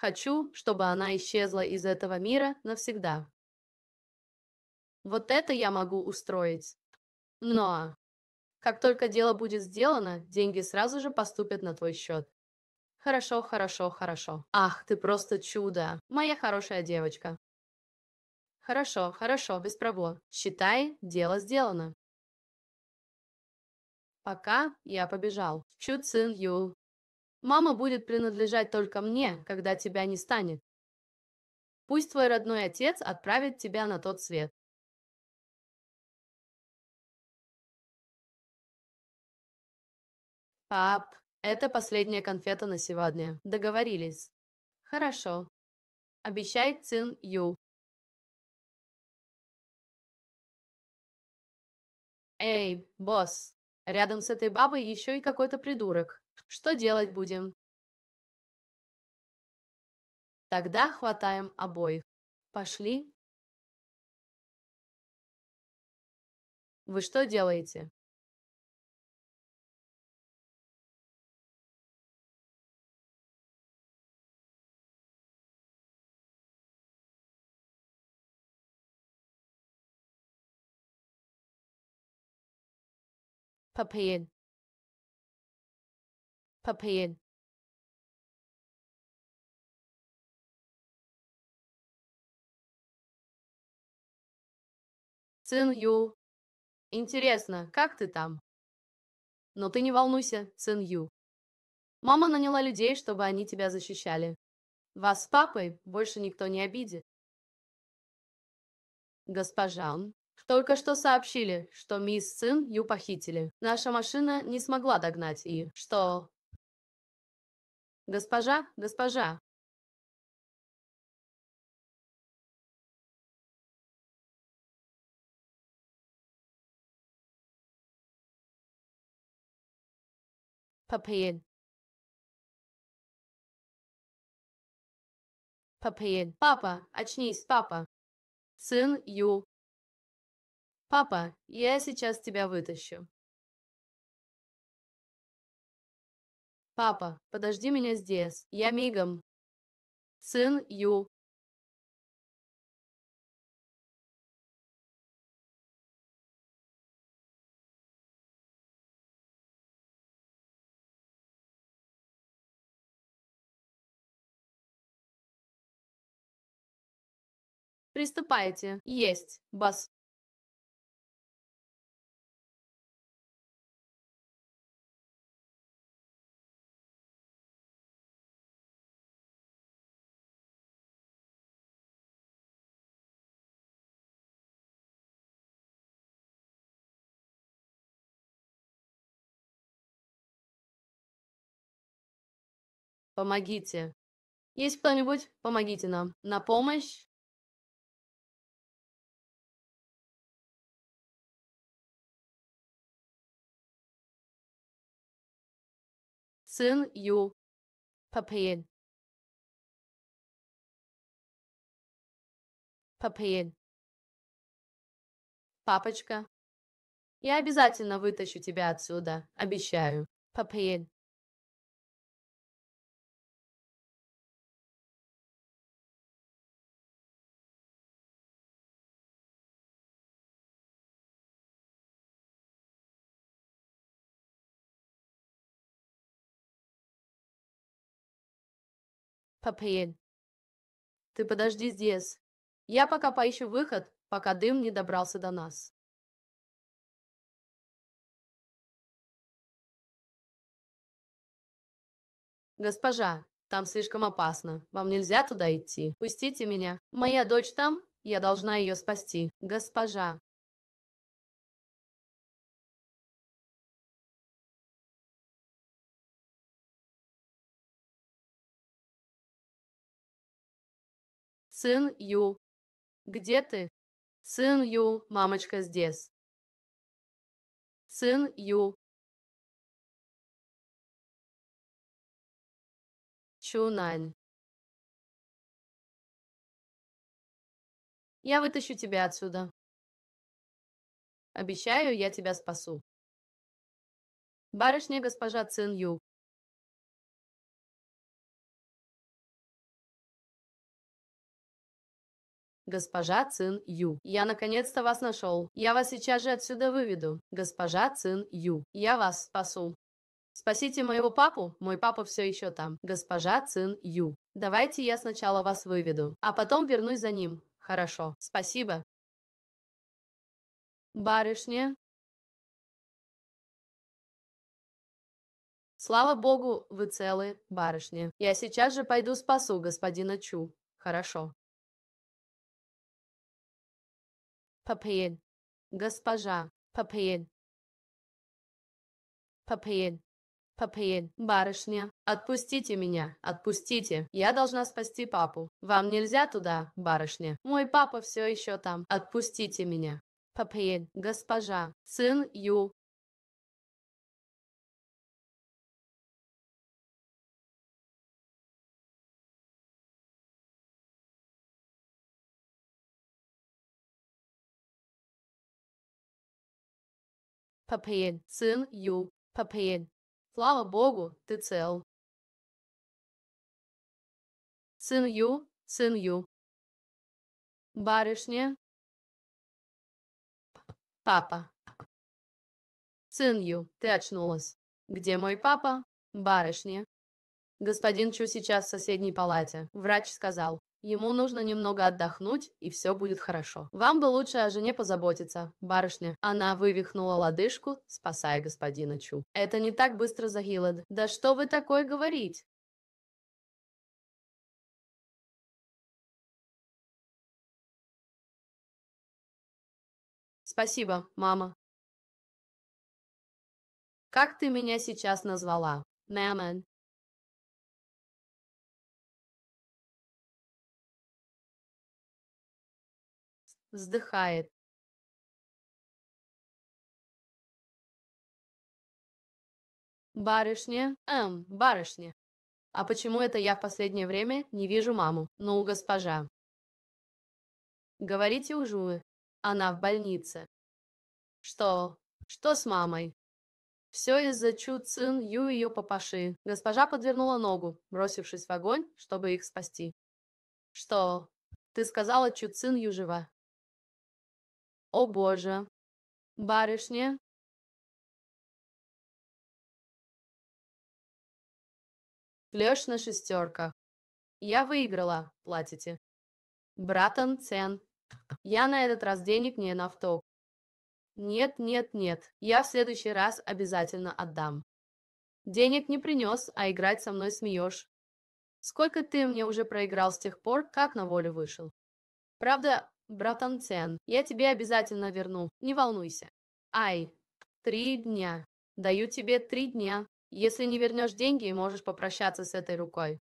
Хочу, чтобы она исчезла из этого мира навсегда. Вот это я могу устроить. Но как только дело будет сделано, деньги сразу же поступят на твой счет. Хорошо, хорошо, хорошо. Ах, ты просто чудо, моя хорошая девочка. Хорошо, хорошо, без проблем. Считай, дело сделано. Пока я побежал. Чу Цин Юл Мама будет принадлежать только мне, когда тебя не станет. Пусть твой родной отец отправит тебя на тот свет. Пап, это последняя конфета на сегодня. Договорились. Хорошо. Обещай Цин Ю. Эй, босс, рядом с этой бабой еще и какой-то придурок. Что делать будем? Тогда хватаем обоих. Пошли. Вы что делаете? Papel papillen Цин Ю. Интересно, как ты там? Но ты не волнуйся, Цин Ю. Мама наняла людей, чтобы они тебя защищали. Вас с папой больше никто не обидит. Госпожа, только что сообщили, что мисс Цин Ю похитили. Наша машина не смогла догнать и... Что? госпожа госпожа papel papel папа очнись папа сын ю папа я сейчас тебя вытащу Папа, подожди меня здесь, я мигом. Сын Ю. Приступайте. Есть, бас. Помогите. Есть кто-нибудь? Помогите нам. На помощь. Сын Ю. Папель. Папель. Папочка. Я обязательно вытащу тебя отсюда. Обещаю. Папель. Каприэль. «Ты подожди здесь. Я пока поищу выход, пока дым не добрался до нас». «Госпожа, там слишком опасно. Вам нельзя туда идти. Пустите меня. Моя дочь там, я должна ее спасти. Госпожа, Сын Ю. Где ты? Сын Ю, мамочка здесь. Сын Ю. Чунань. Я вытащу тебя отсюда. Обещаю, я тебя спасу. Барышня госпожа Цин Ю. Госпожа Цин Ю. Я наконец-то вас нашел. Я вас сейчас же отсюда выведу. Госпожа Цин Ю. Я вас спасу. Спасите моего папу, мой папа все еще там. Госпожа Цин Ю. Давайте я сначала вас выведу, а потом вернусь за ним. Хорошо, спасибо. Барышня. Слава богу, вы целы, барышня. Я сейчас же пойду спасу господина Чу. Хорошо. Папейн. Госпожа. Папейн. Папейн. Папейн, барышня, отпустите меня, отпустите. Я должна спасти папу. Вам нельзя туда, барышня. Мой папа все еще там. Отпустите меня. Папейн, госпожа, сын Ю, Папейн, сын Ю, Папейн. Слава Богу, ты цел. Сын Ю, сын Ю. Барышня. Папа. Сын Ю, ты очнулась. Где мой папа? Барышня. Господин Чу сейчас в соседней палате. Врач сказал. Ему нужно немного отдохнуть, и все будет хорошо. Вам бы лучше о жене позаботиться, барышня. Она вывихнула лодыжку, спасая господина Чу. Это не так быстро, Загилад. Да что вы такое говорить? Спасибо, мама. Как ты меня сейчас назвала? Мэмэн. вздыхает Барышня, эм, барышня. А почему это я в последнее время не вижу маму? Ну, госпожа. Говорите уже. Она в больнице. Что? Что с мамой? Все из-за Чу Цин Ю ее папаши. Госпожа подвернула ногу, бросившись в огонь, чтобы их спасти. Что? Ты сказала Чу Цин Ю жива. О боже. Барышня. Клеш на шестерках. Я выиграла. Платите. Братан Цен. Я на этот раз денег не на вток. Нет, нет, нет. Я в следующий раз обязательно отдам. Денег не принес, а играть со мной смеешь. Сколько ты мне уже проиграл с тех пор, как на волю вышел? Правда, Братан Цен, я тебе обязательно верну, не волнуйся. Ай, три дня. Даю тебе три дня. Если не вернешь деньги, можешь попрощаться с этой рукой.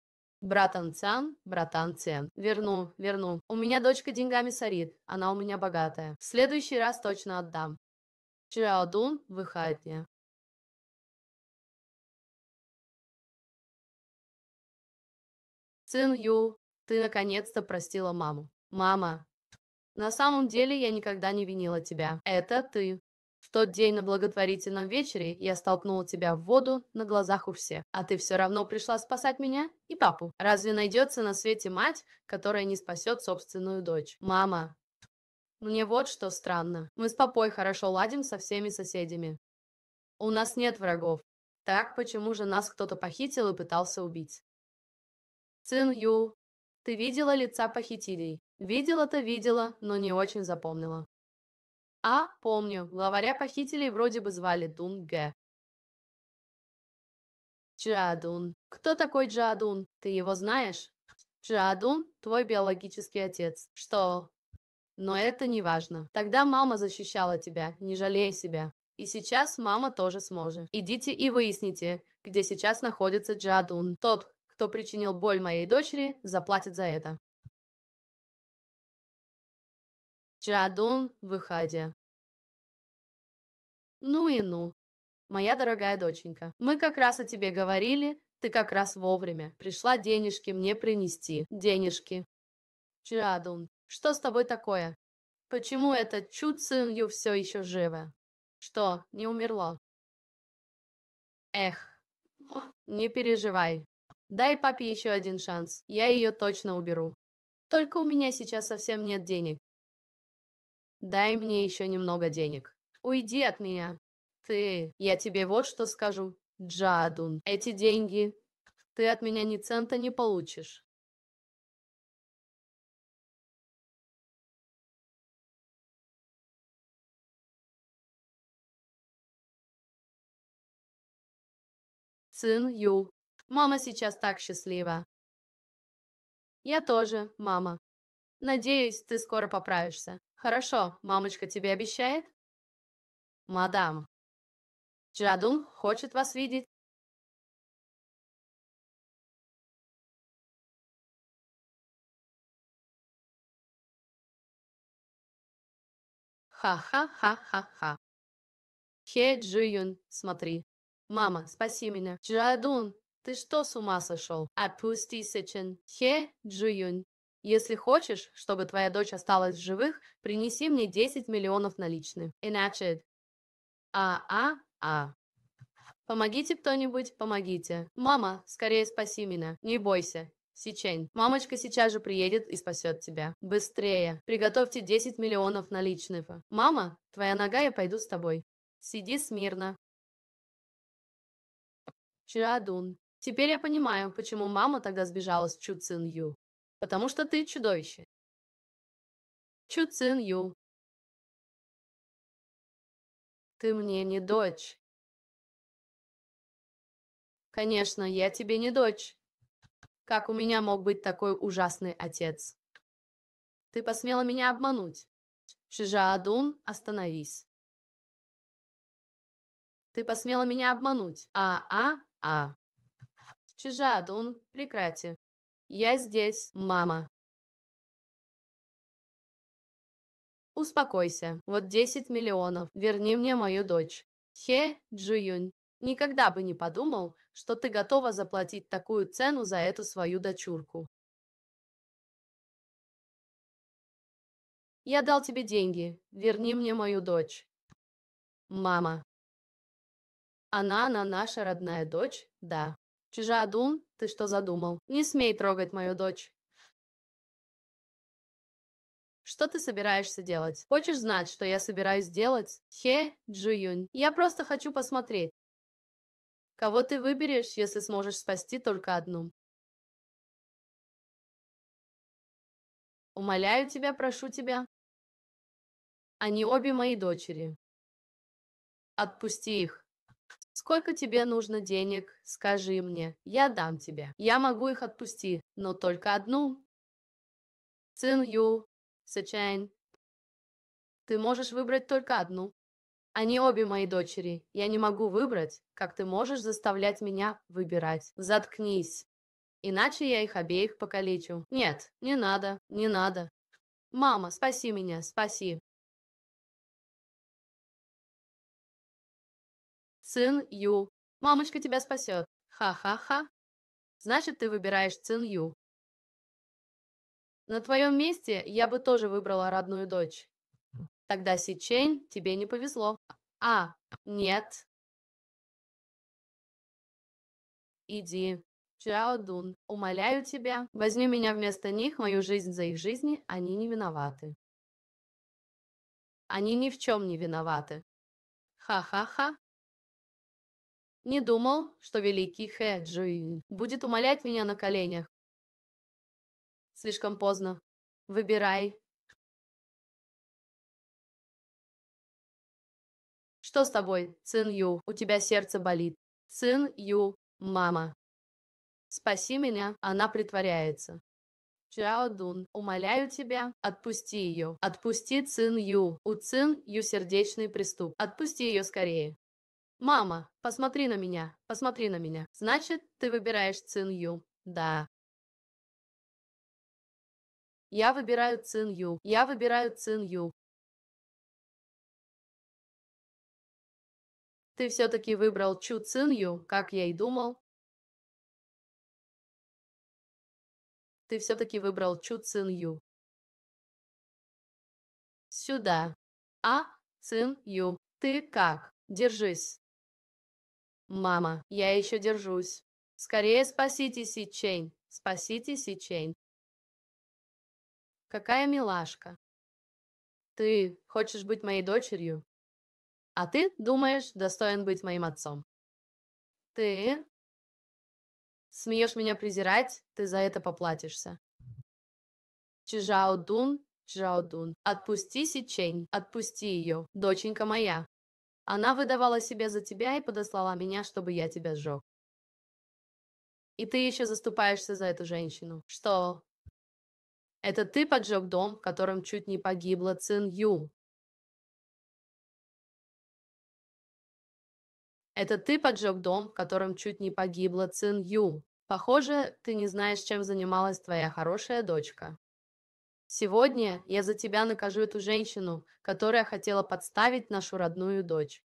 Братан Цан, братан Цен. Верну, верну. У меня дочка деньгами сорит, она у меня богатая. В следующий раз точно отдам. Чжао Дун, выходи. Цин Ю, ты наконец-то простила маму. Мама, на самом деле я никогда не винила тебя. Это ты. В тот день на благотворительном вечере я столкнула тебя в воду на глазах у всех, а ты все равно пришла спасать меня и папу. Разве найдется на свете мать, которая не спасет собственную дочь? Мама, мне вот что странно. Мы с папой хорошо ладим со всеми соседями. У нас нет врагов. Так почему же нас кто-то похитил и пытался убить? Цин Ю, ты видела лица похитителей? Видела-то видела, но не очень запомнила. А, помню, главаря похитителей вроде бы звали Дун Гэ. Джадун. Кто такой Джадун? Ты его знаешь? Джадун – твой биологический отец. Что? Но это не важно. Тогда мама защищала тебя, не жалей себя. И сейчас мама тоже сможет. Идите и выясните, где сейчас находится Джадун. Тот, кто причинил боль моей дочери, заплатит за это. Чарадон, выходя. Ну и ну. Моя дорогая доченька, мы как раз о тебе говорили, ты как раз вовремя. Пришла денежки мне принести. Денежки. Чирадун, что с тобой такое? Почему это Чуцинью все еще живо? Что, не умерла? Эх, не переживай. Дай папе еще один шанс, я ее точно уберу. Только у меня сейчас совсем нет денег. Дай мне еще немного денег. Уйди от меня. Ты, я тебе вот что скажу. Джадун, эти деньги ты от меня ни цента не получишь. Сын Ю. Мама сейчас так счастлива. Я тоже, мама. Надеюсь, ты скоро поправишься. Хорошо, мамочка тебе обещает? Мадам, Джадун хочет вас видеть. Ха-ха-ха-ха-ха. Хе, Джиюн, смотри. Мама, спаси меня. Джадун, ты что с ума сошел? Отпусти, Сечин. Хе, Джиюн, если хочешь, чтобы твоя дочь осталась в живых, принеси мне 10 миллионов наличных. Иначе... А, а, а. Помогите кто-нибудь, помогите. Мама, скорее спаси меня. Не бойся. Сечень. Мамочка сейчас же приедет и спасет тебя. Быстрее. Приготовьте 10 миллионов наличных. Мама, твоя нога, я пойду с тобой. Сиди смирно. Чирадун. Теперь я понимаю, почему мама тогда сбежала с Чу Цин Ю. Потому что ты чудовище. Чу Цин Ю. Ты мне не дочь. Конечно, я тебе не дочь. Как у меня мог быть такой ужасный отец? Ты посмела меня обмануть. Адун, остановись. Ты посмела меня обмануть. А-а-а. Адун, прекрати. Я здесь, мама. Успокойся. Вот 10 миллионов. Верни мне мою дочь. Хе Джуюнь. Никогда бы не подумал, что ты готова заплатить такую цену за эту свою дочурку. Я дал тебе деньги. Верни мне мою дочь. Мама. Она, она наша родная дочь, да. Чижадун, ты что задумал? Не смей трогать мою дочь. Что ты собираешься делать? Хочешь знать, что я собираюсь делать? Хе Джуюнь, я просто хочу посмотреть. Кого ты выберешь, если сможешь спасти только одну? Умоляю тебя, прошу тебя. Они обе мои дочери. Отпусти их. Сколько тебе нужно денег? Скажи мне, я дам тебе. Я могу их отпусти, но только одну. Цин Ю, Сэчайн, ты можешь выбрать только одну. Они обе мои дочери. Я не могу выбрать, как ты можешь заставлять меня выбирать. Заткнись. Иначе я их обеих покалечу. Нет, не надо, не надо. Мама, спаси меня, спаси. Цин Ю. Мамочка тебя спасет. Ха-ха-ха. Значит, ты выбираешь Цин Ю. На твоем месте я бы тоже выбрала родную дочь. Тогда Си Чень тебе не повезло. А, нет. Иди. Чао Дун, умоляю тебя, возьми меня вместо них, мою жизнь за их жизни, они не виноваты. Они ни в чем не виноваты. Ха-ха-ха. Не думал, что великий Хэджи будет умолять меня на коленях. Слишком поздно. Выбирай. Что с тобой, Цин Ю? У тебя сердце болит. Цин Ю, мама. Спаси меня, она притворяется. Чао Дун, умоляю тебя, отпусти ее. Отпусти Цин Ю. У Цин Ю сердечный приступ. Отпусти ее скорее. Мама, посмотри на меня, посмотри на меня. Значит, ты выбираешь Цин Ю. Да. Я выбираю Цин Ю. Я выбираю Цин Ю. Ты все-таки выбрал Чу Цин Ю, как я и думал. Ты все-таки выбрал Чу Цин Ю. Сюда. А, Цин Ю. ты как? Держись. «Мама, я еще держусь. Скорее спасите Сичейн, спасите Сичейн». «Какая милашка!» «Ты хочешь быть моей дочерью?» «А ты, думаешь, достоин быть моим отцом?» «Ты?» «Смеешь меня презирать, ты за это поплатишься». Чжао Дун, Чжао Дун, отпусти Сичень, отпусти ее, доченька моя, она выдавала себя за тебя и подослала меня, чтобы я тебя сжег. И ты еще заступаешься за эту женщину. Что? Это ты поджег дом, в котором чуть не погибла Цин Ю. Это ты поджег дом, в котором чуть не погибла Цин Ю. Похоже, ты не знаешь, чем занималась твоя хорошая дочка. Сегодня я за тебя накажу эту женщину, которая хотела подставить нашу родную дочь.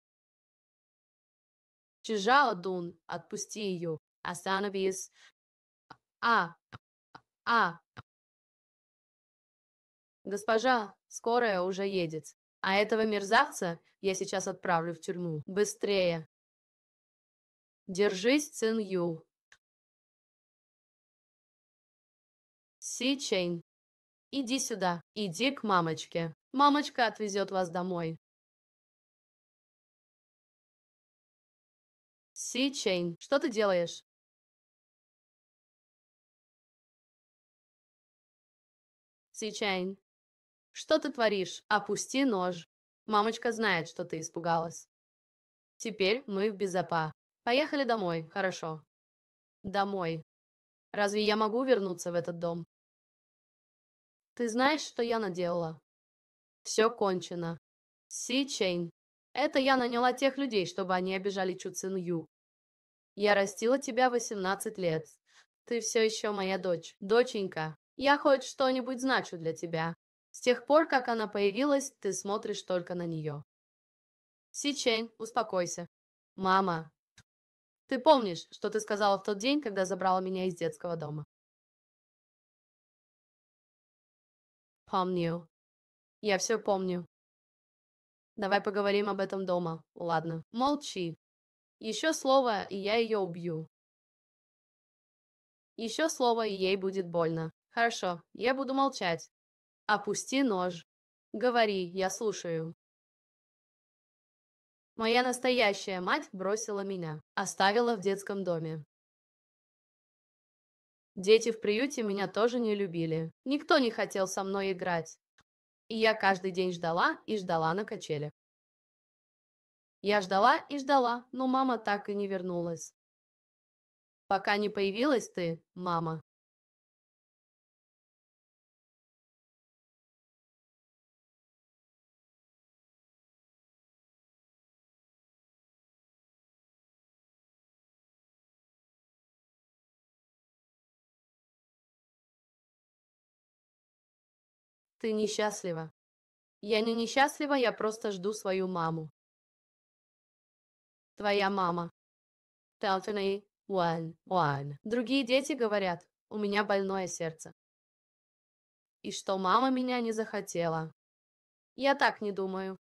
Чижао Дун, отпусти ее. Остановись. А, а. Госпожа, скорая уже едет. А этого мерзавца я сейчас отправлю в тюрьму. Быстрее. Держись, Цин Ю. Си Чэнь. Иди сюда, иди к мамочке. Мамочка отвезет вас домой. Си Чейн, что ты делаешь? Си Чейн, что ты творишь? Опусти нож. Мамочка знает, что ты испугалась. Теперь мы в безопа. Поехали домой, хорошо. Домой. Разве я могу вернуться в этот дом? ты знаешь, что я наделала? Все кончено. Си Чейн. Это я наняла тех людей, чтобы они обижали Чу Цин Ю. Я растила тебя 18 лет. Ты все еще моя дочь. Доченька, я хоть что-нибудь значу для тебя. С тех пор, как она появилась, ты смотришь только на нее. Си Чейн, успокойся. Мама, ты помнишь, что ты сказала в тот день, когда забрала меня из детского дома? Помню. Я все помню. Давай поговорим об этом дома. Ладно. Молчи. Еще слово, и я ее убью. Еще слово, и ей будет больно. Хорошо, я буду молчать. Опусти нож. Говори, я слушаю. Моя настоящая мать бросила меня, оставила в детском доме. Дети в приюте меня тоже не любили. Никто не хотел со мной играть. И я каждый день ждала и ждала на качелях. Я ждала и ждала, но мама так и не вернулась. Пока не появилась ты, мама. Ты несчастлива. Я не несчастлива, я просто жду свою маму. Твоя мама. Талтаней, уан, уан. Другие дети говорят, у меня больное сердце. И что мама меня не захотела. Я так не думаю.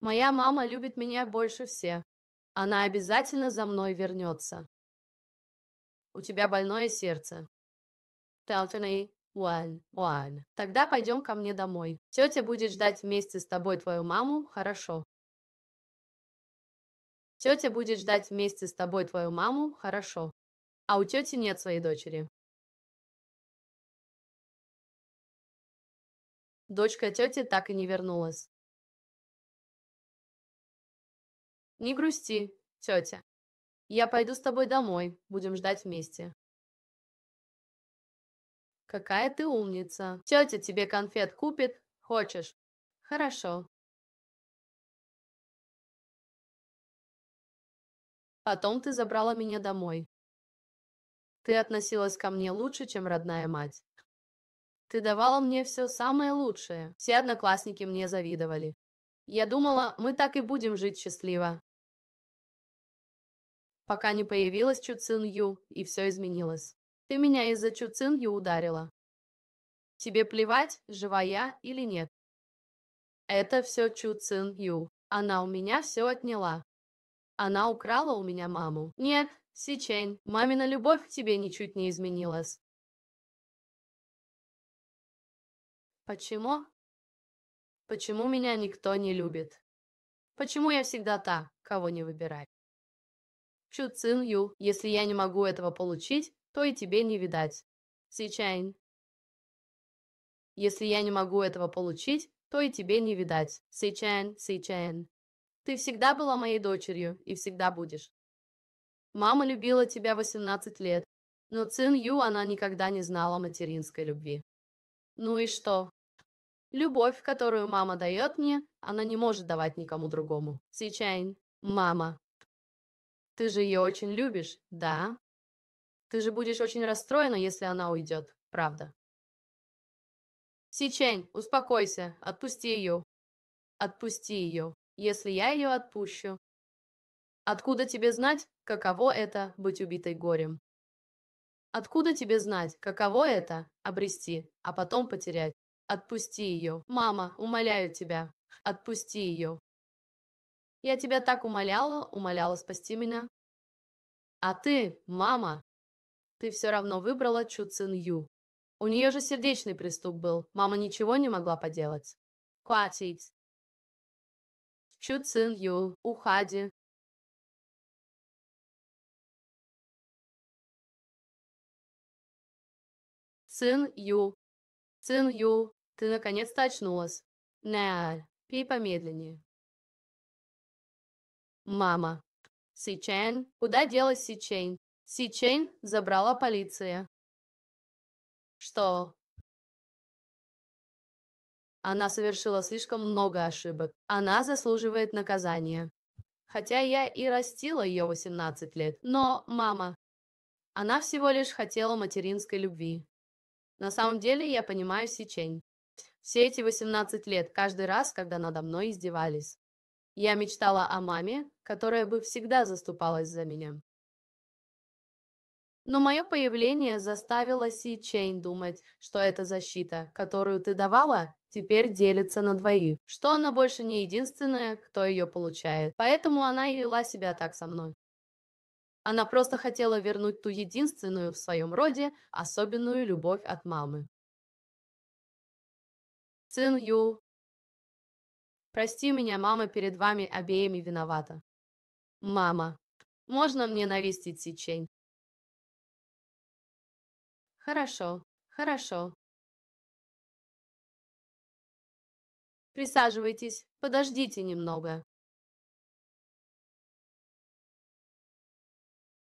Моя мама любит меня больше всех. Она обязательно за мной вернется. У тебя больное сердце. Талтаней, One, one. Тогда пойдем ко мне домой. Тетя будет ждать вместе с тобой твою маму, хорошо. Тетя будет ждать вместе с тобой твою маму, хорошо. А у тети нет своей дочери. Дочка тети так и не вернулась. Не грусти, тетя. Я пойду с тобой домой, будем ждать вместе. Какая ты умница. Тетя тебе конфет купит? Хочешь? Хорошо. Потом ты забрала меня домой. Ты относилась ко мне лучше, чем родная мать. Ты давала мне все самое лучшее. Все одноклассники мне завидовали. Я думала, мы так и будем жить счастливо. Пока не появилась Чу Цин Ю, и все изменилось. Ты меня из-за Чуцинги ударила. Тебе плевать, жива я или нет. Это все Чу Цин Ю. Она у меня все отняла. Она украла у меня маму. Нет, Сичень, мамина любовь к тебе ничуть не изменилась. Почему? Почему меня никто не любит? Почему я всегда та, кого не выбирать? Чу Цин Ю, если я не могу этого получить, то и тебе не видать. Сичайн. Если я не могу этого получить, то и тебе не видать. Сичайн, Сичайн. Ты всегда была моей дочерью и всегда будешь. Мама любила тебя 18 лет, но Цин Ю она никогда не знала материнской любви. Ну и что? Любовь, которую мама дает мне, она не может давать никому другому. Сичайн, мама. Ты же ее очень любишь, да? Ты же будешь очень расстроена, если она уйдет. Правда. Сичень, успокойся. Отпусти ее. Отпусти ее. Если я ее отпущу. Откуда тебе знать, каково это быть убитой горем? Откуда тебе знать, каково это обрести, а потом потерять? Отпусти ее. Мама, умоляю тебя. Отпусти ее. Я тебя так умоляла, умоляла спасти меня. А ты, мама, ты все равно выбрала Чу Цин Ю. У нее же сердечный приступ был, мама ничего не могла поделать. Хватит. Чу Цин Ю, уходи. Цин Ю. Цин Ю, ты наконец-то очнулась. Неа, пей помедленнее. Мама. Си Сичен, куда делась Сичен? Си сечень забрала полиция что она совершила слишком много ошибок. Она заслуживает наказания. Хотя я и растила ее 18 лет, но, мама, она всего лишь хотела материнской любви. На самом деле я понимаю Си сечень. Все эти 18 лет, каждый раз, когда надо мной издевались. Я мечтала о маме, которая бы всегда заступалась за меня. Но мое появление заставило Си Чейн думать, что эта защита, которую ты давала, теперь делится на двоих, что она больше не единственная, кто ее получает. Поэтому она и вела себя так со мной. Она просто хотела вернуть ту единственную в своем роде особенную любовь от мамы. Цин Ю. Прости меня, мама, перед вами обеими виновата. Мама, можно мне навестить Си Чейн? Хорошо, хорошо. Присаживайтесь, подождите немного.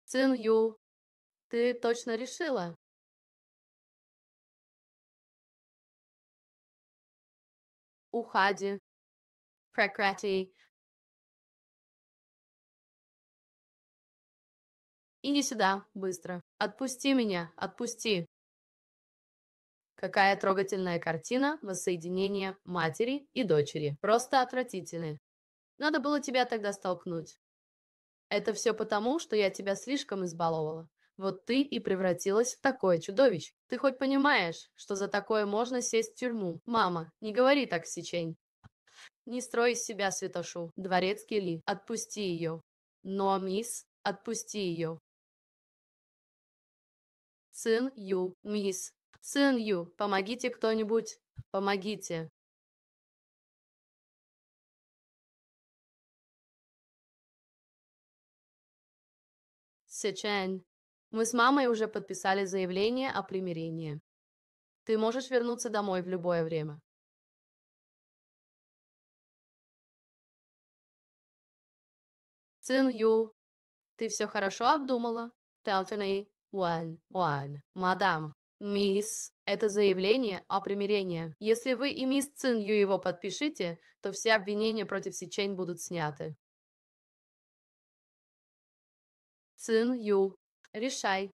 Цин Ю, ты точно решила? Уходи. Прекрати. Иди сюда, быстро. Отпусти меня, отпусти. Какая трогательная картина воссоединения матери и дочери. Просто отвратительны. Надо было тебя тогда столкнуть. Это все потому, что я тебя слишком избаловала. Вот ты и превратилась в такое чудовище. Ты хоть понимаешь, что за такое можно сесть в тюрьму? Мама, не говори так, Сечень. Не строй из себя святошу. Дворецкий Ли, отпусти ее. Но, мисс, отпусти ее. Сын Ю, мисс. Сын Ю, помогите кто-нибудь. Помогите. Сечен. Мы с мамой уже подписали заявление о примирении. Ты можешь вернуться домой в любое время. Цин Ю, ты все хорошо обдумала? Талтеней, One, one, мадам. Мисс, это заявление о примирении. Если вы и мисс Цин Ю его подпишите, то все обвинения против Сичень будут сняты. Цин Ю, решай,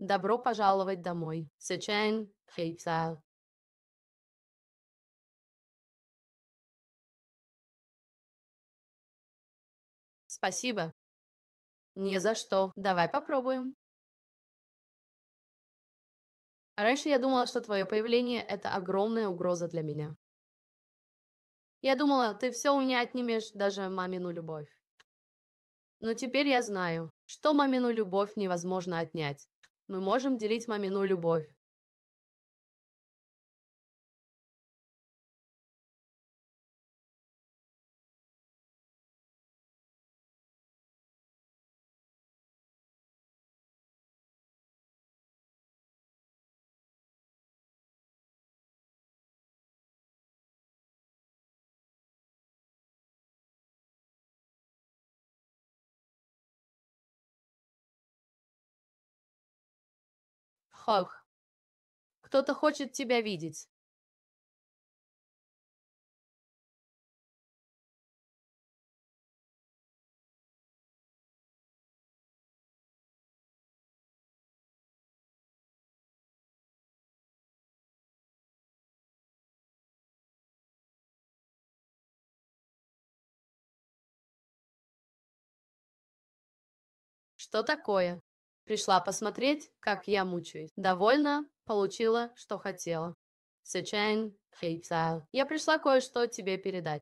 Добро пожаловать домой. Сечен Хейпсал. Спасибо. Не за что. Давай попробуем. Раньше я думала, что твое появление – это огромная угроза для меня. Я думала, ты все у меня отнимешь, даже мамину любовь. Но теперь я знаю, что мамину любовь невозможно отнять мы можем делить мамину любовь. Хох. Кто-то хочет тебя видеть. Что такое? Пришла посмотреть, как я мучаюсь. Довольно, получила, что хотела. Сэчэн Хейпсайл. Я пришла кое-что тебе передать.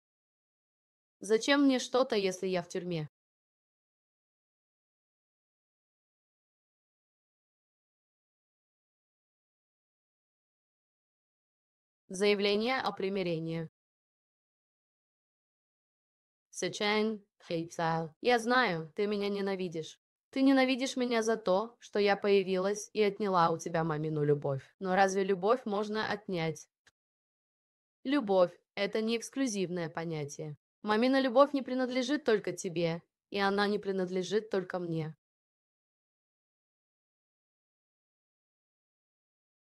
Зачем мне что-то, если я в тюрьме? Заявление о примирении. Сэчэн Хейпсайл. Я знаю, ты меня ненавидишь. Ты ненавидишь меня за то, что я появилась и отняла у тебя мамину любовь. Но разве любовь можно отнять? Любовь – это не эксклюзивное понятие. Мамина любовь не принадлежит только тебе, и она не принадлежит только мне.